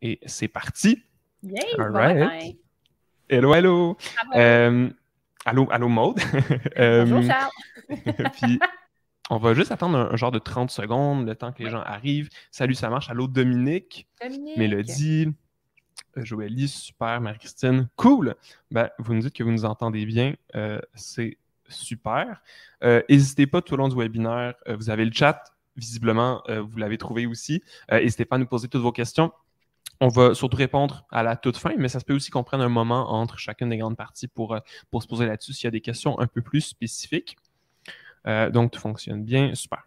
Et c'est parti. Yay! All right. Hello, hello. Euh, allô, allô, mode. Euh, Bonjour, Charles. on va juste attendre un, genre de 30 secondes, le temps que les gens arrivent. Salut, ça marche. Allô, Dominique. Dominique. Mélodie. Joëlie, super, Marie-Christine, cool! Ben, vous nous dites que vous nous entendez bien, euh, c'est super. N'hésitez pas tout au long du webinaire, vous avez le chat, visiblement, euh, vous l'avez trouvé aussi. Euh, n'hésitez pas à nous poser toutes vos questions. On va surtout répondre à la toute fin, mais ça se peut aussi qu'on prenne un moment entre chacune des grandes parties pour, euh, pour se poser là-dessus s'il y a des questions un peu plus spécifiques. donc, tout fonctionne bien. Super.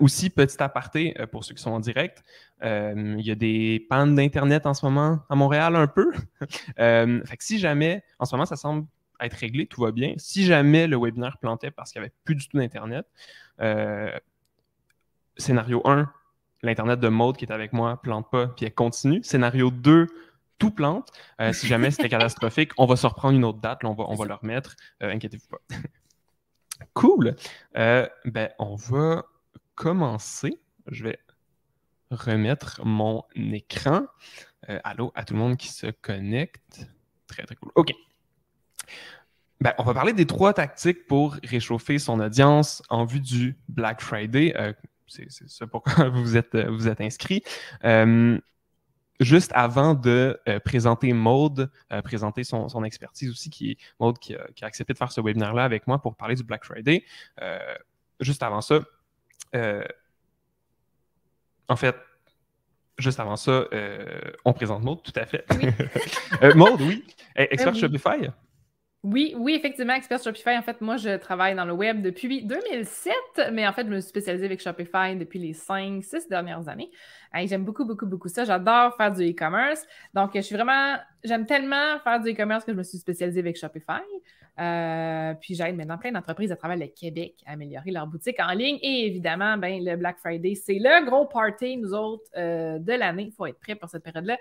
aussi, petit aparté pour ceux qui sont en direct, il y a des pannes d'Internet en ce moment à Montréal un peu. fait que si jamais, en ce moment, ça semble être réglé, tout va bien. Si jamais le webinaire plantait parce qu'il n'y avait plus du tout d'Internet, Scénario 1, l'Internet de mode qui est avec moi plante pas, puis elle continue. Scénario 2, tout plante. Euh, si jamais c'était catastrophique, on va se reprendre une autre date, on va, on va le remettre. Euh, inquiétez-vous pas. cool. Euh, ben, on va commencer. Je vais remettre mon écran. allô à tout le monde qui se connecte. Très, très cool. OK. Ben, on va parler des trois tactiques pour réchauffer son audience en vue du Black Friday c'est ça pourquoi vous êtes, euh, vous êtes inscrit. Euh, juste avant de euh, présenter Maud, présenter son, expertise aussi, qui est qui, a accepté de faire ce webinaire-là avec moi pour parler du Black Friday. juste avant ça, en fait, juste avant ça, on présente Maud, tout à fait. Oui. oui, ah expert Shopify. Oui, oui, effectivement, expert Shopify. En fait, moi, je travaille dans le web depuis 2007, mais en fait, je me suis spécialisée avec Shopify depuis les cinq, six dernières années. j'aime beaucoup, beaucoup, beaucoup ça. J'adore faire du e-commerce. Donc, je suis vraiment, j'aime tellement faire du e-commerce que je me suis spécialisée avec Shopify. Euh, puis, j'aide maintenant plein d'entreprises à travers le Québec à améliorer leur boutique en ligne. Et évidemment, ben, le Black Friday, c'est le gros party, nous autres, euh, de l'année. Il faut être prêt pour cette période-là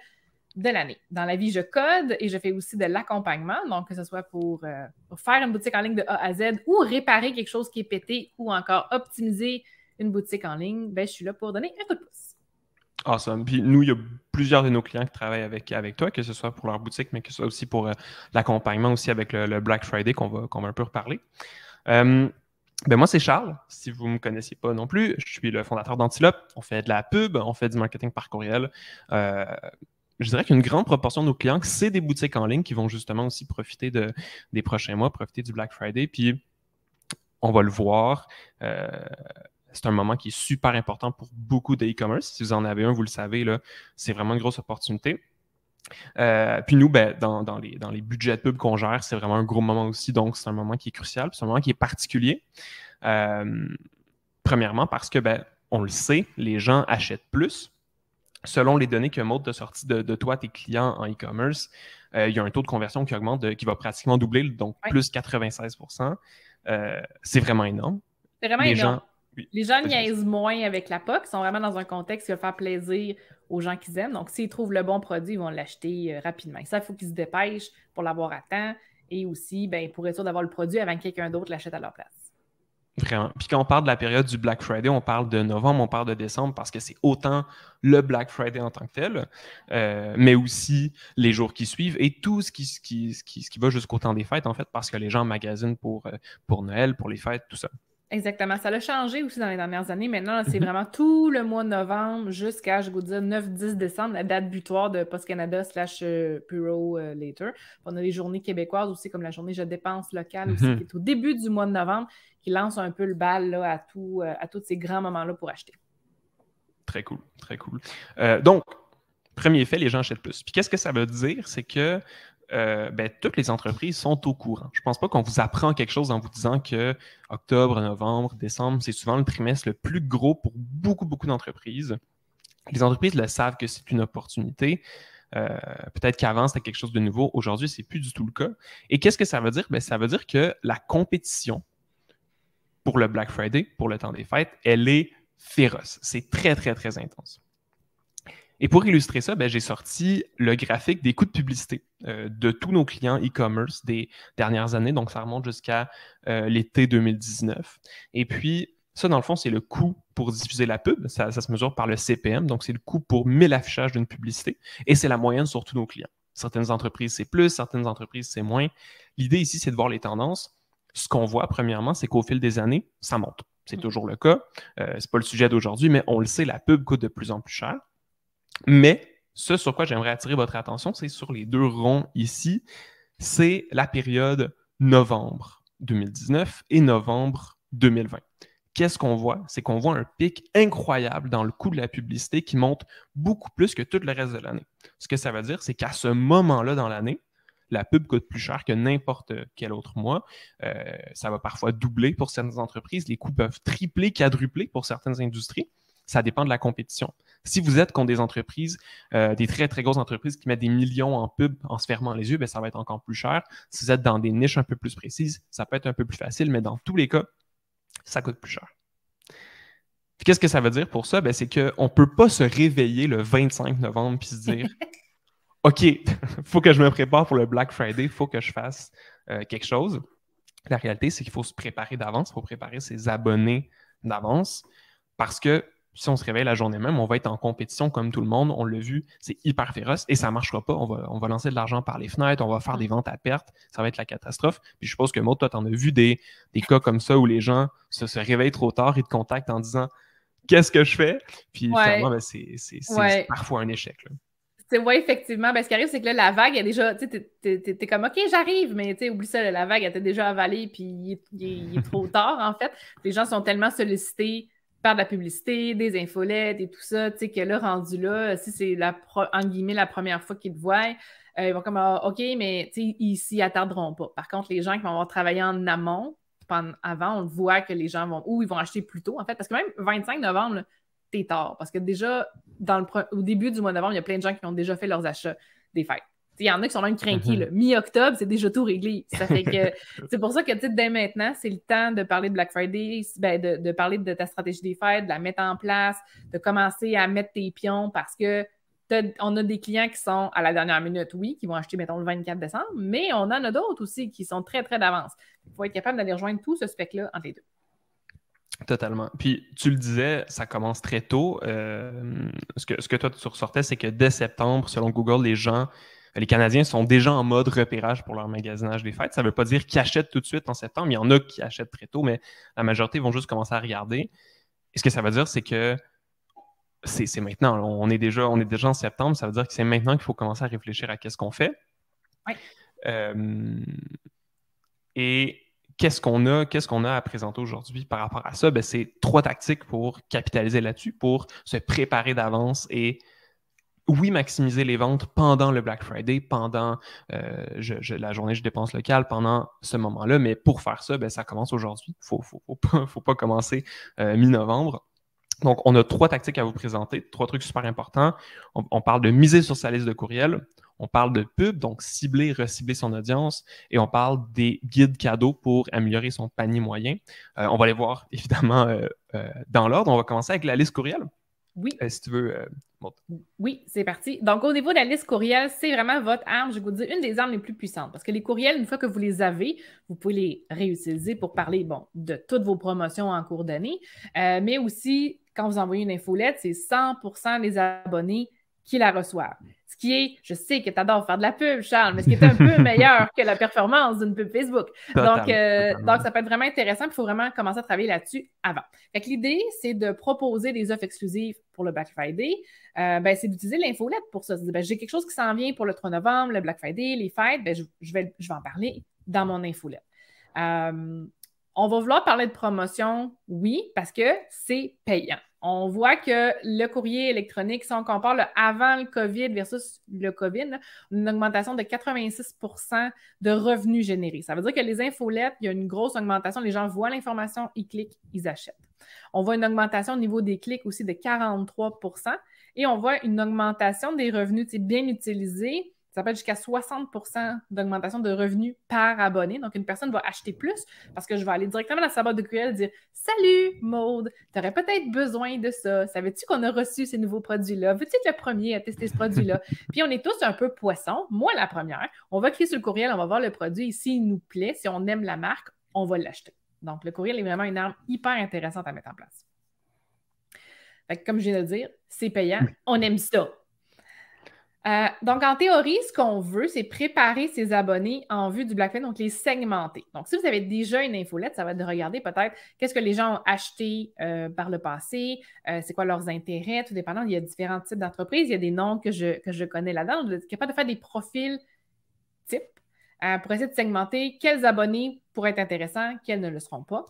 de l'année. Dans la vie, je code et je fais aussi de l'accompagnement, donc que ce soit euh, pour, faire une boutique en ligne de A à Z ou réparer quelque chose qui est pété ou encore optimiser une boutique en ligne, ben, je suis là pour donner un coup de pouce. Awesome. Puis nous, il y a plusieurs de nos clients qui travaillent avec, avec toi, que ce soit pour leur boutique, mais que ce soit aussi pour euh, l'accompagnement aussi avec le, Black Friday qu'on va, qu'on va un peu reparler. Euh, ben moi, c'est Charles. Si vous ne me connaissiez pas non plus, je suis le fondateur d'Antilope. On fait de la pub, on fait du marketing par courriel je dirais qu'une grande proportion de nos clients, c'est des boutiques en ligne qui vont justement aussi profiter des prochains mois, profiter du Black Friday. Puis on va le voir. Euh, c'est un moment qui est super important pour beaucoup de commerce Si vous en avez un, vous le savez, c'est vraiment une grosse opportunité. Euh, puis nous, ben, dans, les, budgets de pub qu'on gère, c'est vraiment un gros moment aussi. Donc, c'est un moment qui est crucial. C'est un moment qui est particulier. Euh, premièrement, parce que, ben, on le sait, les gens achètent plus selon les données que Maud de sorties de, toi, tes clients en e-commerce, euh, il y a un taux de conversion qui augmente, qui va pratiquement doubler, donc plus 96 euh, C'est vraiment énorme. C'est vraiment énorme. Gens... les gens niaisent moins avec la POC, ils sont vraiment dans un contexte qui va faire plaisir aux gens qu'ils aiment. Donc, s'ils trouvent le bon produit, ils vont l'acheter euh, rapidement. ça, il faut qu'ils se dépêchent pour l'avoir à temps et aussi ben, pour être sûr d'avoir le produit avant que quelqu'un d'autre l'achète à leur place. Vraiment. Puis quand on parle de la période du Black Friday, on parle de novembre, on parle de décembre parce que c'est autant le Black Friday en tant que tel, euh, mais aussi les jours qui suivent et tout ce qui, ce qui, ce qui, ce qui va jusqu'au temps des fêtes, en fait, parce que les gens magasinent pour, euh, pour Noël, pour les fêtes, tout ça. Exactement. Ça l'a changé aussi dans les dernières années. Maintenant, c'est mhm. vraiment tout le mois de novembre jusqu'à, je vous dire, 9-10 décembre, la date butoir de Post Canada slash euh, Bureau euh, Later. On a les journées québécoises aussi, comme la journée Je dépense locale aussi, mhm. qui est au début du mois de novembre, qui lance un peu le bal à, tout, euh, à tous ces grands moments-là pour acheter. Très cool, très cool. donc, premier fait, les gens achètent plus. Puis qu'est-ce que ça veut dire? C'est que euh, ben, toutes les entreprises sont au courant. Je ne pense pas qu'on vous apprend quelque chose en vous disant que octobre, novembre, décembre, c'est souvent le trimestre le plus gros pour beaucoup, beaucoup d'entreprises. Les entreprises le savent que c'est une opportunité. Euh, peut-être qu'avant, c'était quelque chose de nouveau. Aujourd'hui, ce n'est plus du tout le cas. Et qu'est-ce que ça veut dire? Ben, ça veut dire que la compétition pour le Black Friday, pour le temps des fêtes, elle est féroce. C'est très, très, très intense. Et pour illustrer ça, ben, j'ai sorti le graphique des coûts de publicité euh, de tous nos clients e-commerce des dernières années. Donc, ça remonte jusqu'à euh, l'été 2019. Et puis, ça, dans le fond, c'est le coût pour diffuser la pub. Ça, se mesure par le CPM. Donc, c'est le coût pour 1000 affichages d'une publicité. Et c'est la moyenne sur tous nos clients. Certaines entreprises, c'est plus. Certaines entreprises, c'est moins. L'idée ici, c'est de voir les tendances. Ce qu'on voit, premièrement, c'est qu'au fil des années, ça monte. C'est mmh. toujours le cas. Euh, ce n'est pas le sujet d'aujourd'hui, mais on le sait, la pub coûte de plus en plus cher. Mais ce sur quoi j'aimerais attirer votre attention, c'est sur les deux ronds ici. C'est la période novembre 2019 et novembre 2020 qu'est-ce qu'on voit? C'est qu'on voit un pic incroyable dans le coût de la publicité qui monte beaucoup plus que tout le reste de l'année. Ce que ça veut dire, c'est qu'à ce moment-là dans l'année, la pub coûte plus cher que n'importe quel autre mois. Euh, ça va parfois doubler pour certaines entreprises. Les coûts peuvent tripler, quadrupler pour certaines industries ça dépend de la compétition. Si vous êtes contre des entreprises, euh, des très, très grosses entreprises qui mettent des millions en pub en se fermant les yeux, bien, ça va être encore plus cher. Si vous êtes dans des niches un peu plus précises, ça peut être un peu plus facile, mais dans tous les cas, ça coûte plus cher. Qu'est-ce que ça veut dire pour ça? Ben, c'est qu'on ne peut pas se réveiller le 25 novembre et se dire OK, il faut que je me prépare pour le Black Friday, il faut que je fasse euh, quelque chose. La réalité, c'est qu'il faut se préparer d'avance, il faut préparer ses abonnés d'avance parce que si on se réveille la journée même, on va être en compétition comme tout le monde. On l'a vu, c'est hyper féroce et ça ne marchera pas. On va, lancer de l'argent par les fenêtres, on va faire mm. des ventes à perte, ça va être la catastrophe. Puis je pense que moi, toi, tu en as vu des, cas comme ça où les gens se, se réveillent trop tard et te contactent en disant Qu'est-ce que je fais Puis finalement, ben, c'est parfois un échec. Oui, effectivement. Ben, ce qui arrive, c'est que la vague, elle est déjà. Tu t'es comme, OK, j'arrive, mais oublie ça, la vague, elle t'a déjà avalée, puis il est, trop tard, en fait. Les gens sont tellement sollicités de la publicité, des infolettes et tout ça, tu sais, que là, rendu là, si c'est la, en guillemets, la première fois qu'ils te voient, euh, ils vont comme, ah, OK, mais tu sais, ils s'y attarderont pas. Par contre, les gens qui vont avoir travaillé en amont, avant, on voit que les gens vont, ou ils vont acheter plus tôt, en fait, parce que même 25 novembre, t'es tard, parce que déjà, dans le, au début du mois de novembre, il y a plein de gens qui ont déjà fait leurs achats des fêtes. Il y en a qui sont même crainqués. Mm-hmm. Mi-octobre, c'est déjà tout réglé. Ça fait que c'est pour ça que dès maintenant, c'est le temps de parler de Black Friday, ben, de, parler de ta stratégie des fêtes, de la mettre en place, de commencer à mettre tes pions parce que on a des clients qui sont à la dernière minute, oui, qui vont acheter, mettons, le 24 décembre, mais on en a d'autres aussi qui sont très, très d'avance. Il faut être capable d'aller rejoindre tout ce spectre-là entre les deux. Totalement. Puis tu le disais, ça commence très tôt. Euh, ce, que, ce que toi tu ressortais, c'est que dès septembre, selon Google, les gens les Canadiens sont déjà en mode repérage pour leur magasinage des fêtes. Ça ne veut pas dire qu'ils achètent tout de suite en septembre. Il y en a qui achètent très tôt, mais la majorité vont juste commencer à regarder. Et ce que ça veut dire, c'est que c'est maintenant. On est, déjà, on est déjà en septembre. Ça veut dire que c'est maintenant qu'il faut commencer à réfléchir à qu'est-ce qu'on fait. Euh, et qu'est-ce qu'on a, qu'est-ce qu'on a à présenter aujourd'hui par rapport à ça? Ben, c'est trois tactiques pour capitaliser là-dessus, pour se préparer d'avance et oui, maximiser les ventes pendant le Black Friday, pendant euh, la journée je dépense locale, pendant ce moment-là, mais pour faire ça, ben, ça commence aujourd'hui. Il faut, faut, pas, commencer euh, mi-novembre. Donc, on a trois tactiques à vous présenter, trois trucs super importants. On, parle de miser sur sa liste de courriels, on parle de pub, donc cibler, recibler son audience, et on parle des guides cadeaux pour améliorer son panier moyen. Euh, on va les voir évidemment dans l'ordre. On va commencer avec la liste courriel. Oui. Euh, si tu veux, euh, Oui, c'est parti. Donc, au niveau de la liste courriel, c'est vraiment votre arme, je vous dis, une des armes les plus puissantes. Parce que les courriels, une fois que vous les avez, vous pouvez les réutiliser pour parler, bon, de toutes vos promotions en cours d'année, euh, mais aussi quand vous envoyez une infolette, c'est 100 des abonnés qui la reçoivent. Ce qui est, je sais que tu adores faire de la pub, Charles, mais ce qui est un peu meilleur que la performance d'une pub Facebook. donc, euh, donc, ça peut être vraiment intéressant. Il faut vraiment commencer à travailler là-dessus avant. Fait l'idée, c'est de proposer des offres exclusives pour le Black Friday. Euh, ben, c'est d'utiliser l'infolette pour ça. Ben, j'ai quelque chose qui s'en vient pour le 3 novembre, le Black Friday, les fêtes. Ben, je, vais, je vais en parler dans mon infolette. Euh, on va vouloir parler de promotion, oui, parce que c'est payant on voit que le courrier électronique, si on compare avant le COVID versus le COVID, une augmentation de 86 de revenus générés. Ça veut dire que les infolettes, il y a une grosse augmentation. Les gens voient l'information, ils cliquent, ils achètent. On voit une augmentation au niveau des clics aussi de 43 et on voit une augmentation des revenus bien utilisés ça peut être jusqu'à 60 d'augmentation de revenus par abonné. Donc, une personne va acheter plus parce que je vais aller directement à sa boîte de courriel dire Salut Maude, tu aurais peut-être besoin de ça. Savais-tu qu'on a reçu ces nouveaux produits-là? Veux-tu être le premier à tester ce produit-là? Puis, on est tous un peu poissons. Moi, la première. On va cliquer sur le courriel, on va voir le produit. Et s'il nous plaît, si on aime la marque, on va l'acheter. Donc, le courriel est vraiment une arme hyper intéressante à mettre en place. comme je viens de le dire, c'est payant. On aime ça. Euh, donc, en théorie, ce qu'on veut, c'est préparer ses abonnés en vue du Black Friday, donc les segmenter. Donc, si vous avez déjà une infolette, ça va être de regarder peut-être qu'est-ce que les gens ont acheté euh, par le passé, euh, c'est quoi leurs intérêts, tout dépendant. Il y a différents types d'entreprises, il y a des noms que je, connais là-dedans. Vous est capable de faire des profils types pour essayer de segmenter quels abonnés pourraient être intéressants, quels ne le seront pas.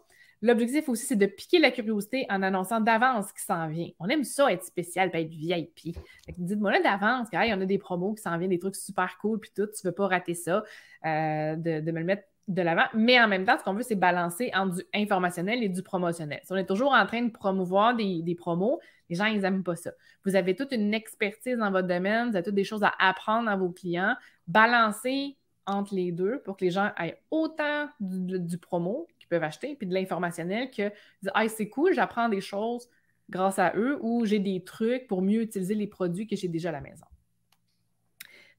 L'objectif aussi, c'est de piquer la curiosité en annonçant d'avance ce qui s'en vient. On aime ça être spécial, pas être VIP. Dites-moi là d'avance, il y en a des promos qui s'en viennent, des trucs super cool, puis tout, tu veux pas rater ça, euh, de, me le mettre de l'avant. Mais en même temps, ce qu'on veut, c'est balancer entre du informationnel et du promotionnel. Si on est toujours en train de promouvoir des, promos, les gens, ils n'aiment pas ça. Vous avez toute une expertise dans votre domaine, vous avez toutes des choses à apprendre à vos clients. Balancer entre les deux pour que les gens aient autant du, du promo peuvent acheter, puis de l'informationnel que hey, c'est cool, j'apprends des choses grâce à eux ou j'ai des trucs pour mieux utiliser les produits que j'ai déjà à la maison.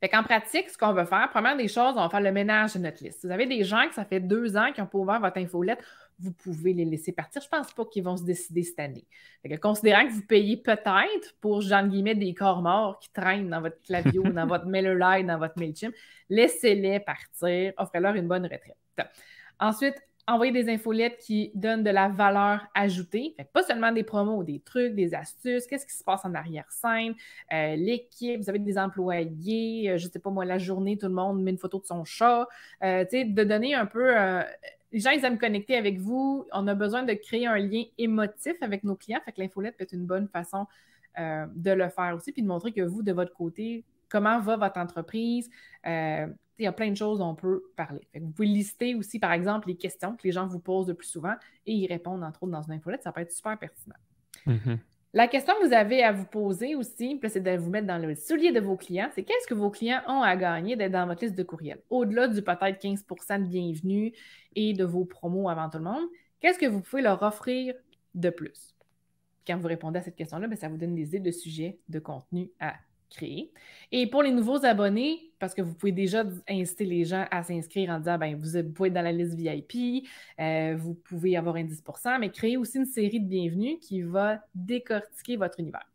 Fait qu'en pratique, ce qu'on va faire, première des choses, on va faire le ménage de notre liste. Vous avez des gens que ça fait deux ans qu'ils n'ont pas ouvert votre infolette, vous pouvez les laisser partir. Je ne pense pas qu'ils vont se décider cette année. considérant que vous payez peut-être pour, genre guillemets, des corps morts qui traînent dans votre clavio, dans votre MailerLite, dans votre MailChimp, laissez-les partir, offrez-leur une bonne retraite. Ensuite, envoyer des infolettes qui donnent de la valeur ajoutée. pas seulement des promos, des trucs, des astuces, qu'est-ce qui se passe en arrière-scène, euh, l'équipe, vous avez des employés, Je euh, je sais pas moi, la journée, tout le monde met une photo de son chat. Euh, tu sais, de donner un peu. les gens, ils aiment connecter avec vous. On a besoin de créer un lien émotif avec nos clients. Fait que l'infolette peut être une bonne façon de le faire aussi, puis de montrer que vous, de votre côté, comment va votre entreprise, il y a plein de choses dont on peut parler. vous pouvez lister aussi, par exemple, les questions que les gens vous posent le plus souvent et y répondre, entre autres, dans une infolette. Ça peut être super pertinent. Mm-hmm. La question que vous avez à vous poser aussi, c'est de vous mettre dans le soulier de vos clients, c'est qu'est-ce que vos clients ont à gagner d'être dans votre liste de courriel? Au-delà du peut-être 15 de bienvenue et de vos promos avant tout le monde, qu'est-ce que vous pouvez leur offrir de plus? Quand vous répondez à cette question-là, ben, ça vous donne des idées de sujets, de contenu à créer. Et pour les nouveaux abonnés, parce que vous pouvez déjà inciter les gens à s'inscrire en disant, ben, vous pouvez être dans la liste VIP, euh, vous pouvez avoir un 10 mais créer aussi une série de bienvenue qui va décortiquer votre univers.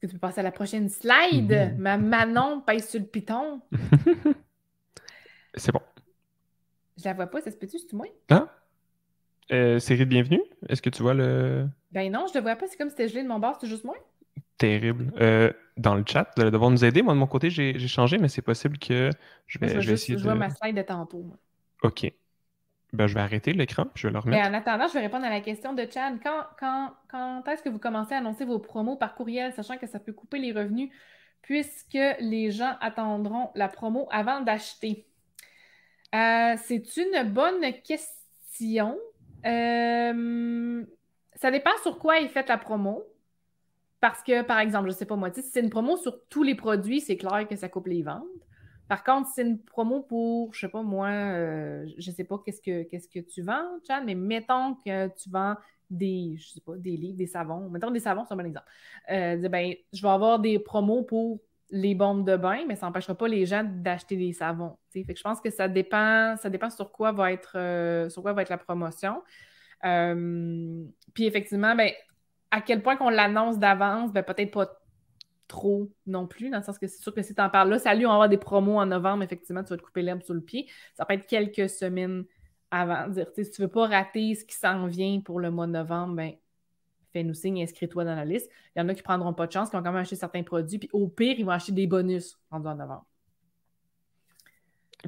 Est-ce que tu peux passer à la prochaine slide? Mmh Ma Manon pèse sur le piton. C'est bon. Je la vois pas, ça se peut-tu, c'est moins? Hein? Euh, série de bienvenue? Est-ce que tu vois le. Ben non, je le vois pas, c'est comme si c'était gelé de mon bord, c'est juste moi? Terrible. Euh, dans le chat, vous devoir nous aider. Moi, de mon côté, j'ai changé, mais c'est possible que je vais, je vais essayer de... ma OK. Ben, je vais arrêter l'écran, je vais le remettre. Mais ben, en attendant, je vais répondre à la question de Chan Quand, quand, est-ce que vous commencez à annoncer vos promos par courriel, sachant que ça peut couper les revenus, puisque les gens attendront la promo avant d'acheter? Euh, c'est une bonne question. Euh, ça dépend sur quoi est faite la promo. Parce que, par exemple, je ne sais pas moi, si c'est une promo sur tous les produits, c'est clair que ça coupe les ventes. Par contre, si c'est une promo pour, je ne sais pas moi, je euh, je sais pas qu'est-ce que qu'est-ce que tu vends, Chad, mais mettons que tu vends des, je sais pas, des livres, des savons. Mettons des savons, c'est un bon exemple. Euh, ben, je vais avoir des promos pour les bombes de bain, mais ça n'empêchera pas les gens d'acheter des savons. Fait que je pense que ça dépend, ça dépend sur quoi va être euh, sur quoi va être la promotion. puis effectivement, ben, à quel point qu'on l'annonce d'avance, ben peut-être pas trop non plus, dans le sens que c'est sûr que si tu en parles là, salut, on va avoir des promos en novembre, effectivement, tu vas te couper l'herbe sous le pied. Ça peut être quelques semaines avant. Dire, si tu veux pas rater ce qui s'en vient pour le mois de novembre, ben fais-nous signe, inscris-toi dans la liste. Il y en a qui prendront pas de chance, qui ont quand même acheté certains produits, puis au pire, ils vont acheter des bonus en novembre.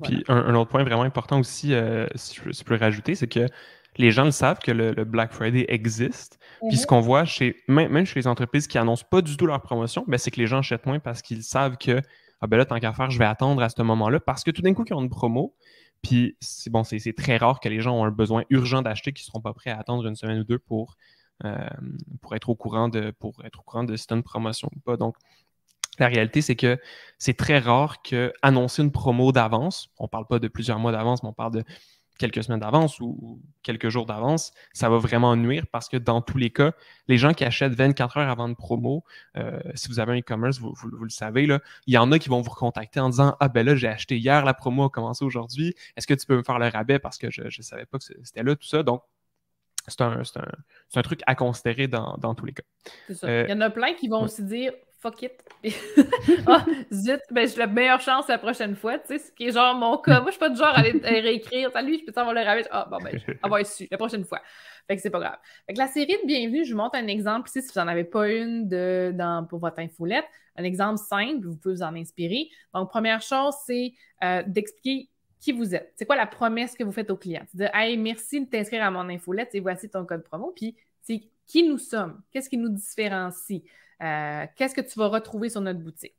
Puis un, autre point vraiment important aussi, euh, si, tu je, peux rajouter, c'est que les gens le savent que le, Black Friday existe. Puis ce mhm. qu'on voit chez même, chez les entreprises qui annoncent pas du tout leur promotion, ben, c'est que les gens achètent moins parce qu'ils savent que ah ben là, tant qu'à faire, je vais attendre à ce moment-là parce que tout d'un coup, ils ont une promo. Puis c'est bon, c'est très rare que les gens ont un besoin urgent d'acheter qui ne seront pas prêts à attendre une semaine ou deux pour, euh, pour être au courant de pour être au courant de si tu une promotion ou pas. Donc, la réalité, c'est que c'est très rare que annoncer une promo d'avance, on ne parle pas de plusieurs mois d'avance, mais on parle de quelques semaines d'avance ou, quelques jours d'avance, ça va vraiment nuire parce que dans tous les cas, les gens qui achètent 24 heures avant de promo, euh, si vous avez un e-commerce, vous, vous, le savez, là, il y en a qui vont vous contacter en disant Ah ben là, j'ai acheté hier, la promo a commencé aujourd'hui, est-ce que tu peux me faire le rabais parce que je ne savais pas que c'était là, tout ça. Donc, c'est un, truc à considérer dans, tous les cas. C'est ça. Euh, il y en a plein qui vont aussi dire fuck it. Ah, zut, ben, j'ai la meilleure chance la prochaine fois. Tu sais, ce qui est genre mon cas. Moi, je suis pas du genre à, aller, réécrire. Salut, je peux savoir le ravi. »« Ah, bon, ben, avoir su la prochaine fois. Fait que c'est pas grave. la série de Bienvenue, je vous montre un exemple ici, si vous n'en avez pas une de, pour votre infolette. Un exemple simple, vous pouvez vous en inspirer. Donc, première chose, c'est euh, d'expliquer qui vous êtes. C'est quoi la promesse que vous faites aux clients? De Hey, merci de t'inscrire à mon infolette et voici ton code promo. Puis, c'est qui nous sommes, qu'est-ce qui nous différencie. Euh, qu'est-ce que tu vas retrouver sur notre boutique?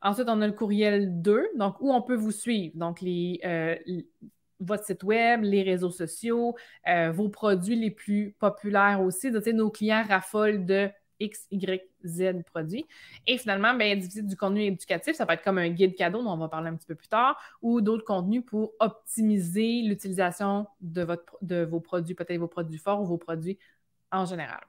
Ensuite, on a le courriel 2, donc où on peut vous suivre. Donc, euh, votre site web, les réseaux sociaux, euh, vos produits les plus populaires aussi. Donc, nos clients raffolent de X, Y, Z produits. Et finalement, ben, du contenu éducatif, ça peut être comme un guide cadeau dont on va parler un petit peu plus tard, ou d'autres contenus pour optimiser l'utilisation de vos produits, peut-être vos produits forts ou vos produits en général.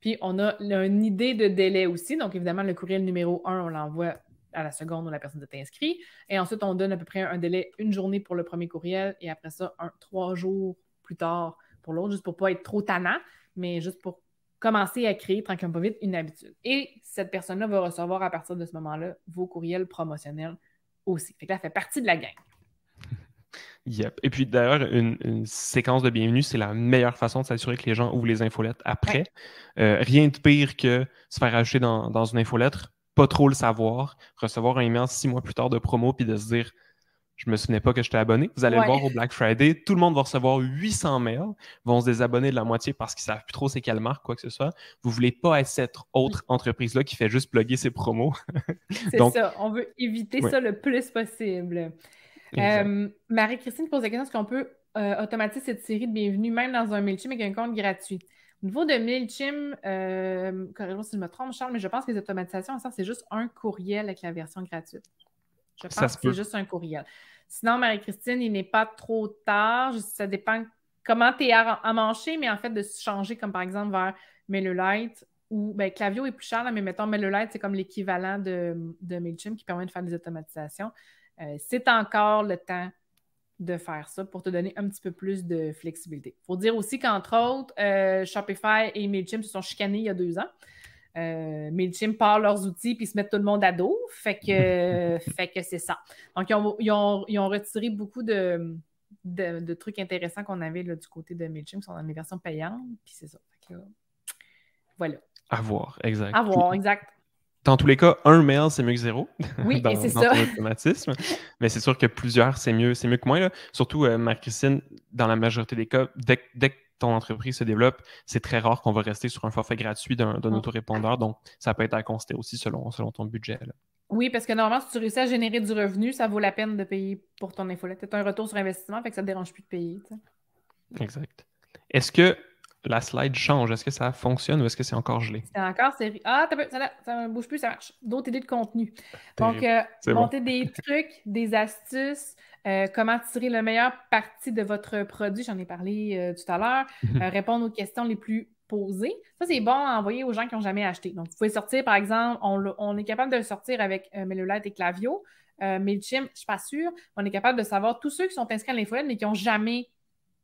Puis on a une idée de délai aussi. Donc, évidemment, le courriel numéro 1, on l'envoie à la seconde où la personne est inscrite. Et ensuite, on donne à peu près un délai, une journée pour le premier courriel et après ça, un, trois jours plus tard pour l'autre, juste pour ne pas être trop tannant, mais juste pour commencer à créer tranquillement peu vite une habitude. Et cette personne-là va recevoir à partir de ce moment-là vos courriels promotionnels aussi. Fait que là, fait partie de la gang. Et puis d'ailleurs, une, séquence de bienvenue, c'est la meilleure façon de s'assurer que les gens ouvrent les infolettes après. Euh, rien de pire que se faire ajouter dans, dans, une infolettre, pas trop le savoir, recevoir un email six mois plus tard de promo, puis de se dire je me souvenais pas que j'étais abonné. Vous allez le voir au Black Friday. Tout le monde va recevoir 800 mails, vont se désabonner de la moitié parce qu'ils savent plus trop c'est quelle marque, quoi que ce soit. Vous voulez pas être cette autre mm. entreprise-là qui fait juste plugger ses promos. c'est ça. On veut éviter ça le plus possible. Euh, Marie-Christine pose la question est-ce qu'on peut euh, automatiser cette série de bienvenue même dans un MailChimp avec un compte gratuit Au niveau de MailChimp, euh, corrige-moi si je me trompe, Charles, mais je pense que les automatisations, ça, c'est juste un courriel avec la version gratuite. Je pense que c'est juste un courriel. Sinon, Marie-Christine, il n'est pas trop tard. Ça dépend comment tu es manger, mais en fait, de se changer, comme par exemple vers MailerLite ou Clavio ben, est plus cher, mais mettons MailerLite, c'est comme l'équivalent de, de MailChimp qui permet de faire des automatisations. Euh, c'est encore le temps de faire ça pour te donner un petit peu plus de flexibilité. Il faut dire aussi qu'entre autres, euh, Shopify et MailChimp se sont chicanés il y a deux ans. Euh, MailChimp part leurs outils puis se mettent tout le monde à dos. Fait que, fait que c'est ça. Donc, ils ont, retiré beaucoup de, trucs intéressants qu'on avait là, du côté de MailChimp, sont dans les versions payantes, puis c'est ça. voilà. À voir, exact. À voir, exact dans tous les cas, un mail, c'est mieux que zéro. Oui, dans, et c'est ça. Mais c'est sûr que plusieurs, c'est mieux, c'est mieux que moins. Surtout, euh, Marie-Christine, dans la majorité des cas, dès, que ton entreprise se développe, c'est très rare qu'on va rester sur un forfait gratuit d'un, mm. autorépondeur. Donc, ça peut être à constater aussi selon, selon ton budget. Oui, parce que normalement, si tu réussis à générer du revenu, ça vaut la peine de payer pour ton infolette. C'est un retour sur investissement, fait que ça ne te dérange plus de payer. Exact. Est-ce que la slide change? Est-ce que ça fonctionne ou est-ce que c'est encore gelé? C'est encore sérieux. Ah, t'as ça, ne bouge plus, ça marche. D'autres idées de contenu. Donc, euh, monter des trucs, des astuces, euh, comment tirer la meilleure partie de votre produit, j'en ai parlé euh, tout à l'heure, mhm. répondre aux questions les plus posées. Ça, c'est bon à envoyer aux gens qui n'ont jamais acheté. Donc, vous pouvez sortir, par exemple, on, on est capable de le sortir avec Mellolite et Clavio. MailChimp, je ne suis pas sûre. On est capable de savoir tous ceux qui sont inscrits à l'infolette mais qui n'ont jamais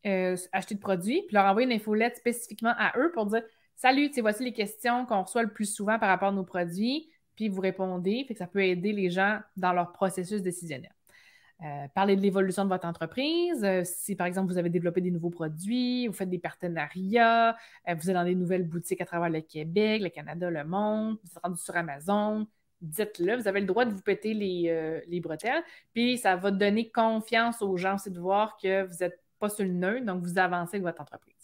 euh, acheter de produits, puis leur envoyer une infolette spécifiquement à eux pour dire Salut, voici les questions qu'on reçoit le plus souvent par rapport à nos produits, puis vous répondez, fait que ça peut aider les gens dans leur processus décisionnel. Euh, parlez parler de l'évolution de votre entreprise, euh, si par exemple vous avez développé des nouveaux produits, vous faites des partenariats, vous êtes dans des nouvelles boutiques à travers le Québec, le Canada, le monde, vous êtes rendu sur Amazon, dites-le, vous avez le droit de vous péter les, les, bretelles, puis ça va donner confiance aux gens aussi de voir que vous êtes pas sur le nœud, donc vous avancez avec votre entreprise.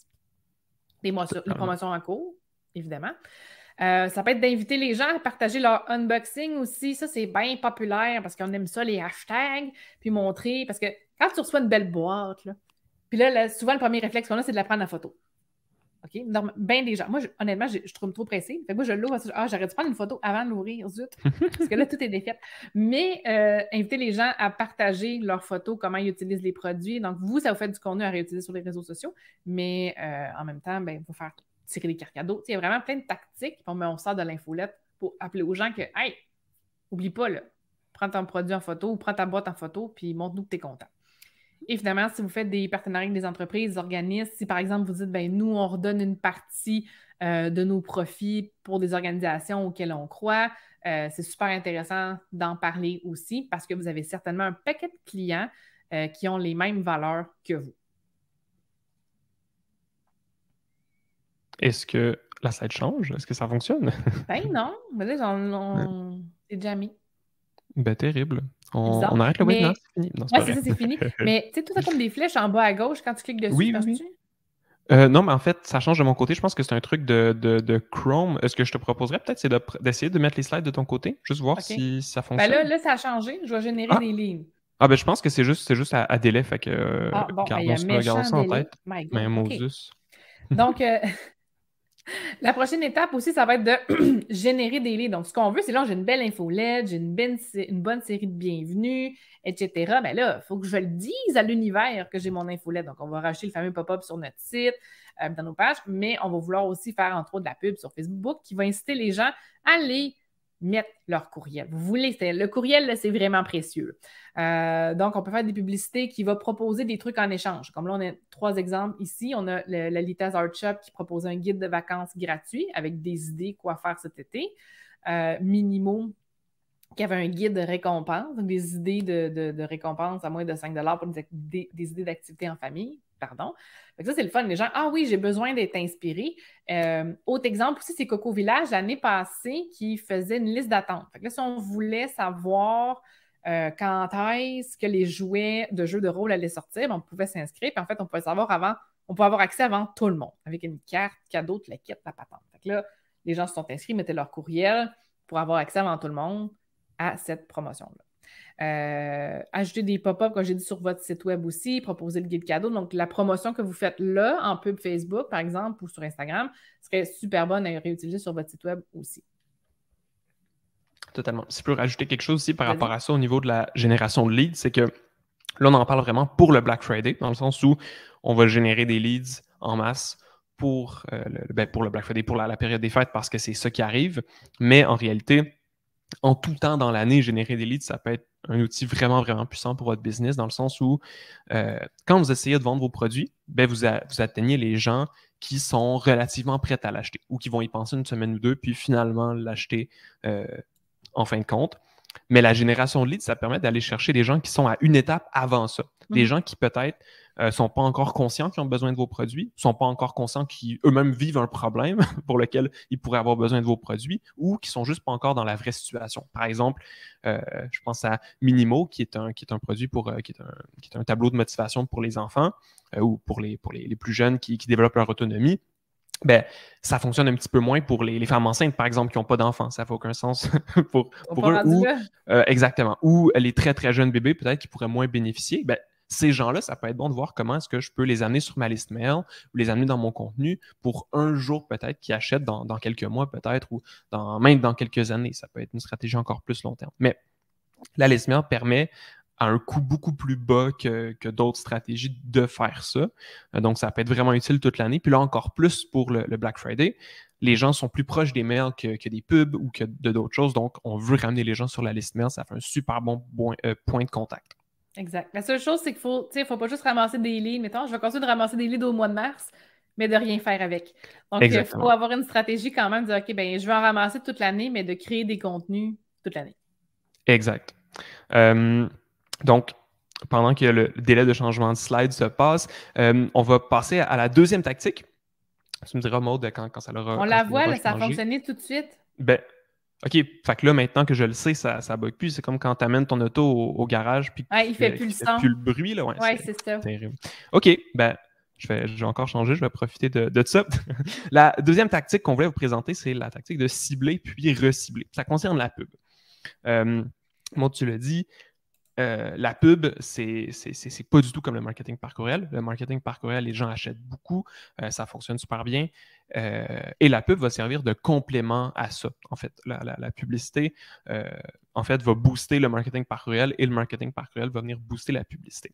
Des les promotions en cours, évidemment. Euh, ça peut être d'inviter les gens à partager leur unboxing aussi. Ça, c'est bien populaire parce qu'on aime ça, les hashtags, puis montrer. Parce que quand tu reçois une belle boîte, puis là souvent, le premier réflexe qu'on a, c'est de la prendre en photo. OK? ben des gens. Moi, honnêtement, je, trouve trop pressée. Fait que moi, je l'ouvre. Ah, j'aurais dû prendre une photo avant de l'ouvrir, zut. parce que là, tout est défait. Mais euh, inviter les gens à partager leurs photos, comment ils utilisent les produits. Donc, vous, ça vous fait du contenu à réutiliser sur les réseaux sociaux. Mais euh, en même temps, ben, il faut faire tirer des cartes cadeaux. Il y a vraiment plein de tactiques. On, ben, on sort de l'infolette pour appeler aux gens que, hey, oublie pas, prends ton produit en photo ou prends ta boîte en photo, puis montre-nous que tu es content. Évidemment, si vous faites des partenariats avec des entreprises, des organismes, si par exemple vous dites, ben nous, on redonne une partie euh, de nos profits pour des organisations auxquelles on croit, euh, c'est super intéressant d'en parler aussi parce que vous avez certainement un paquet de clients euh, qui ont les mêmes valeurs que vous. Est-ce que la ça change? Est-ce que ça fonctionne? ben non, mais ben, là, déjà mis. Ben, terrible. On, arrête le mais... c'est fini. c'est fini. mais tu sais, tout ça comme des flèches en bas à gauche quand tu cliques dessus. Oui, euh, non, mais en fait, ça change de mon côté. Je pense que c'est un truc de, de, de Chrome. Ce que je te proposerais peut-être, c'est d'essayer de, mettre les slides de ton côté, juste voir si ça fonctionne. Ben là, là, ça a changé. Je vais générer ah! des lignes. Ah, ben je pense que c'est juste, c'est juste à, délai. Fait que, ah, euh, bon, ben, ça, en tête. Même Donc, euh, La prochaine étape aussi, ça va être de générer des leads. Donc, ce qu'on veut, c'est là, j'ai une belle infolette, j'ai une, une, bonne série de bienvenus, etc. Mais ben là, il faut que je le dise à l'univers que j'ai mon infolette. Donc, on va racheter le fameux pop-up sur notre site, euh, dans nos pages, mais on va vouloir aussi faire, entre autres, de la pub sur Facebook qui va inciter les gens à aller mettre leur courriel. Vous voulez, le courriel, c'est vraiment précieux. Euh, donc, on peut faire des publicités qui vont proposer des trucs en échange. Comme là, on a trois exemples ici. On a la Litas Art Shop qui propose un guide de vacances gratuit avec des idées quoi faire cet été. Euh, Minimo, qui avait un guide de récompense, donc des idées de, de, récompense à moins de 5 pour des, des idées d'activités en famille. Pardon. ça, c'est le fun. Les gens, ah oui, j'ai besoin d'être inspiré. Euh, autre exemple aussi, c'est Coco Village, l'année passée, qui faisait une liste d'attente. si on voulait savoir euh, quand est-ce que les jouets de jeux de rôle allaient sortir, ben, on pouvait s'inscrire. en fait, on pouvait savoir avant, on pouvait avoir accès avant tout le monde, avec une carte, cadeau, la kit, la patente. là, les gens se sont inscrits, mettaient leur courriel pour avoir accès avant tout le monde à cette promotion-là. Euh, ajouter des pop ups comme j'ai dit, sur votre site web aussi, proposer le guide cadeau. Donc, la promotion que vous faites là, en pub Facebook, par exemple, ou sur Instagram, serait super bonne à réutiliser sur votre site web aussi. Totalement. Si je peux rajouter quelque chose aussi par rapport à ça au niveau de la génération de leads, c'est que là, on en parle vraiment pour le Black Friday, dans le sens où on va générer des leads en masse pour, euh, ben, le, Black Friday, pour la, la, période des fêtes, parce que c'est ça qui arrive. Mais en réalité, en tout temps dans l'année, générer des leads, ça peut être un outil vraiment, vraiment puissant pour votre business, dans le sens où euh, quand vous essayez de vendre vos produits, ben vous, atteignez les gens qui sont relativement prêts à l'acheter ou qui vont y penser une semaine ou deux, puis finalement l'acheter euh, en fin de compte. Mais la génération de leads, ça permet d'aller chercher des gens qui sont à une étape avant ça, des mmh. gens qui peut-être euh, sont pas encore conscients qu'ils ont besoin de vos produits, sont pas encore conscients qu'ils eux mêmes vivent un problème pour lequel ils pourraient avoir besoin de vos produits ou qui sont juste pas encore dans la vraie situation. Par exemple, euh, je pense à Minimo, qui est un, qui est un produit pour, euh, qui, est un, qui, est un, tableau de motivation pour les enfants ou pour les, pour les, plus jeunes qui, développent leur autonomie. Ben, ça fonctionne un petit peu moins pour les, femmes enceintes, par exemple, qui n'ont pas d'enfants. Ça fait aucun sens pour, pour eux. exactement. Ou les très, très jeunes bébés, peut-être, qui pourraient moins bénéficier. Ben, ces gens-là, ça peut être bon de voir comment est-ce que je peux les amener sur ma liste mail ou les amener dans mon contenu pour un jour peut-être qu'ils achètent dans, quelques mois peut-être ou dans, même dans quelques années. Ça peut être une stratégie encore plus long terme. Mais la liste mail permet à un coût beaucoup plus bas que, d'autres stratégies de faire ça. Euh, donc, ça peut être vraiment utile toute l'année. Puis là, encore plus pour le, Black Friday, les gens sont plus proches des mails que, des pubs ou que de d'autres choses. Donc, on veut ramener les gens sur la liste mail. Ça fait un super bon point euh, de contact. Exact. La seule chose, c'est qu'il faut, faut pas juste ramasser des lits. Mettons, je vais continuer de ramasser des lits au mois de mars, mais de rien faire avec. Donc, il faut avoir une stratégie quand même de dire, OK, ben, je vais en ramasser toute l'année, mais de créer des contenus toute l'année. Exact. Euh, donc, pendant que le délai de changement de slide se passe, euh, on va passer à la deuxième tactique. Tu me diras, Maude, quand, quand ça aura. On la voit, ça a fonctionné tout de suite. Ben, OK, là, maintenant que je le sais, ça ne bug plus. C'est comme quand tu amènes ton auto au, garage puis qu'il il fait, plus, le bruit. Là. Ouais, c'est ça. Terrible. OK, ben, je vais, encore changer, je vais profiter de, de ça. la deuxième tactique qu'on voulait vous présenter, c'est la tactique de cibler puis recibler. Ça concerne la pub. Euh, tu l'as dit, euh, la pub, c'est pas du tout comme le marketing par courriel. Le marketing par courriel, les gens achètent beaucoup, euh, ça fonctionne super bien. Euh, et la pub va servir de complément à ça. En fait, la, publicité, euh, en fait, va booster le marketing par courriel et le marketing par courriel va venir booster la publicité.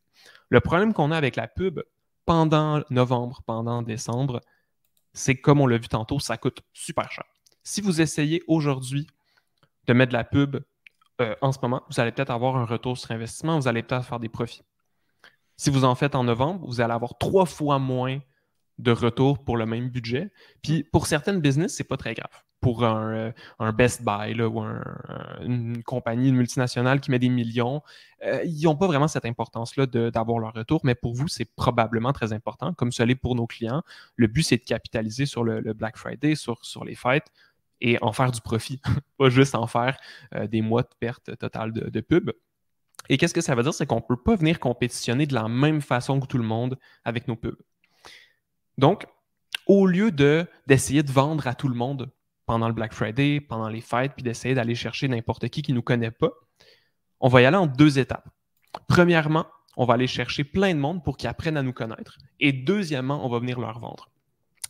Le problème qu'on a avec la pub pendant novembre, pendant décembre, c'est comme on l'a vu tantôt, ça coûte super cher. Si vous essayez aujourd'hui de mettre de la pub euh, en ce moment, vous allez peut-être avoir un retour sur investissement, vous allez peut-être faire des profits. Si vous en faites en novembre, vous allez avoir trois fois moins de retour pour le même budget. Puis pour certaines business, c'est pas très grave. Pour un, euh, Best Buy ou une compagnie, une multinationale qui met des millions, euh, ils n'ont pas vraiment cette importance-là d'avoir leur retour, mais pour vous, c'est probablement très important, comme cela est pour nos clients. Le but, c'est de capitaliser sur le, Black Friday, sur, sur les fêtes et en faire du profit, pas juste en faire euh, des mois de perte totale de, de pub. Et qu'est-ce que ça veut dire? C'est qu'on ne peut pas venir compétitionner de la même façon que tout le monde avec nos pubs. Donc, au lieu d'essayer de, vendre à tout le monde pendant le Black Friday, pendant les fêtes, puis d'essayer d'aller chercher n'importe qui qui ne nous connaît pas, on va y aller en deux étapes. Premièrement, on va aller chercher plein de monde pour qu'ils apprennent à nous connaître. Et deuxièmement, on va venir leur vendre.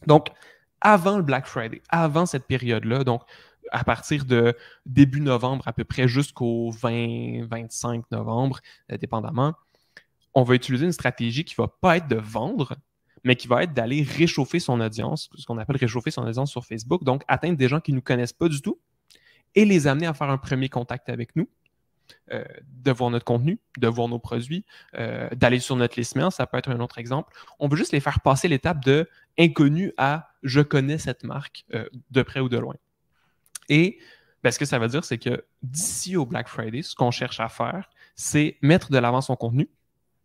Donc, avant le Black Friday, avant cette période-là, donc à partir de début novembre à peu près jusqu'au 20-25 novembre, euh, dépendamment, on va utiliser une stratégie qui ne va pas être de vendre, mais qui va être d'aller réchauffer son audience, ce qu'on appelle réchauffer son audience sur Facebook, donc atteindre des gens qui ne nous connaissent pas du tout et les amener à faire un premier contact avec nous. Euh, de voir notre contenu, de voir nos produits, euh, d'aller sur notre liste mail, ça peut être un autre exemple. On veut juste les faire passer l'étape de inconnu à je connais cette marque euh, de près ou de loin. Et parce ben, ce que ça veut dire, c'est que d'ici au Black Friday, ce qu'on cherche à faire, c'est mettre de l'avant son contenu,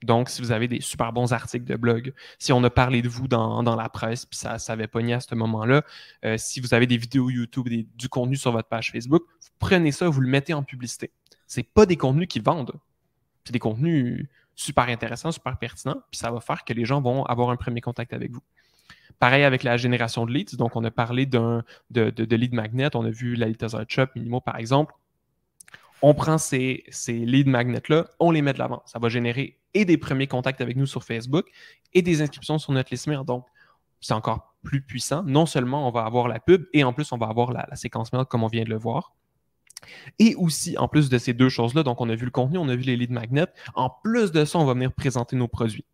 donc, si vous avez des super bons articles de blog, si on a parlé de vous dans, la presse, puis ça, ça avait pogné à ce moment-là, euh, si vous avez des vidéos YouTube, du contenu sur votre page Facebook, vous prenez ça, vous le mettez en publicité. Ce pas des contenus qui vendent. C'est des contenus super intéressants, super pertinents, puis ça va faire que les gens vont avoir un premier contact avec vous. Pareil avec la génération de leads. Donc, on a parlé de, de, lead magnet. On a vu la Litazer Shop, Minimo, par exemple. On prend ces, ces lead magnets-là, on les met de l'avant. Ça va générer et des premiers contacts avec nous sur Facebook et des inscriptions sur notre liste mail. Donc, c'est encore plus puissant. Non seulement on va avoir la pub et en plus on va avoir la, séquence mail comme on vient de le voir. Et aussi, en plus de ces deux choses-là, donc on a vu le contenu, on a vu les lead magnets, en plus de ça, on va venir présenter nos produits.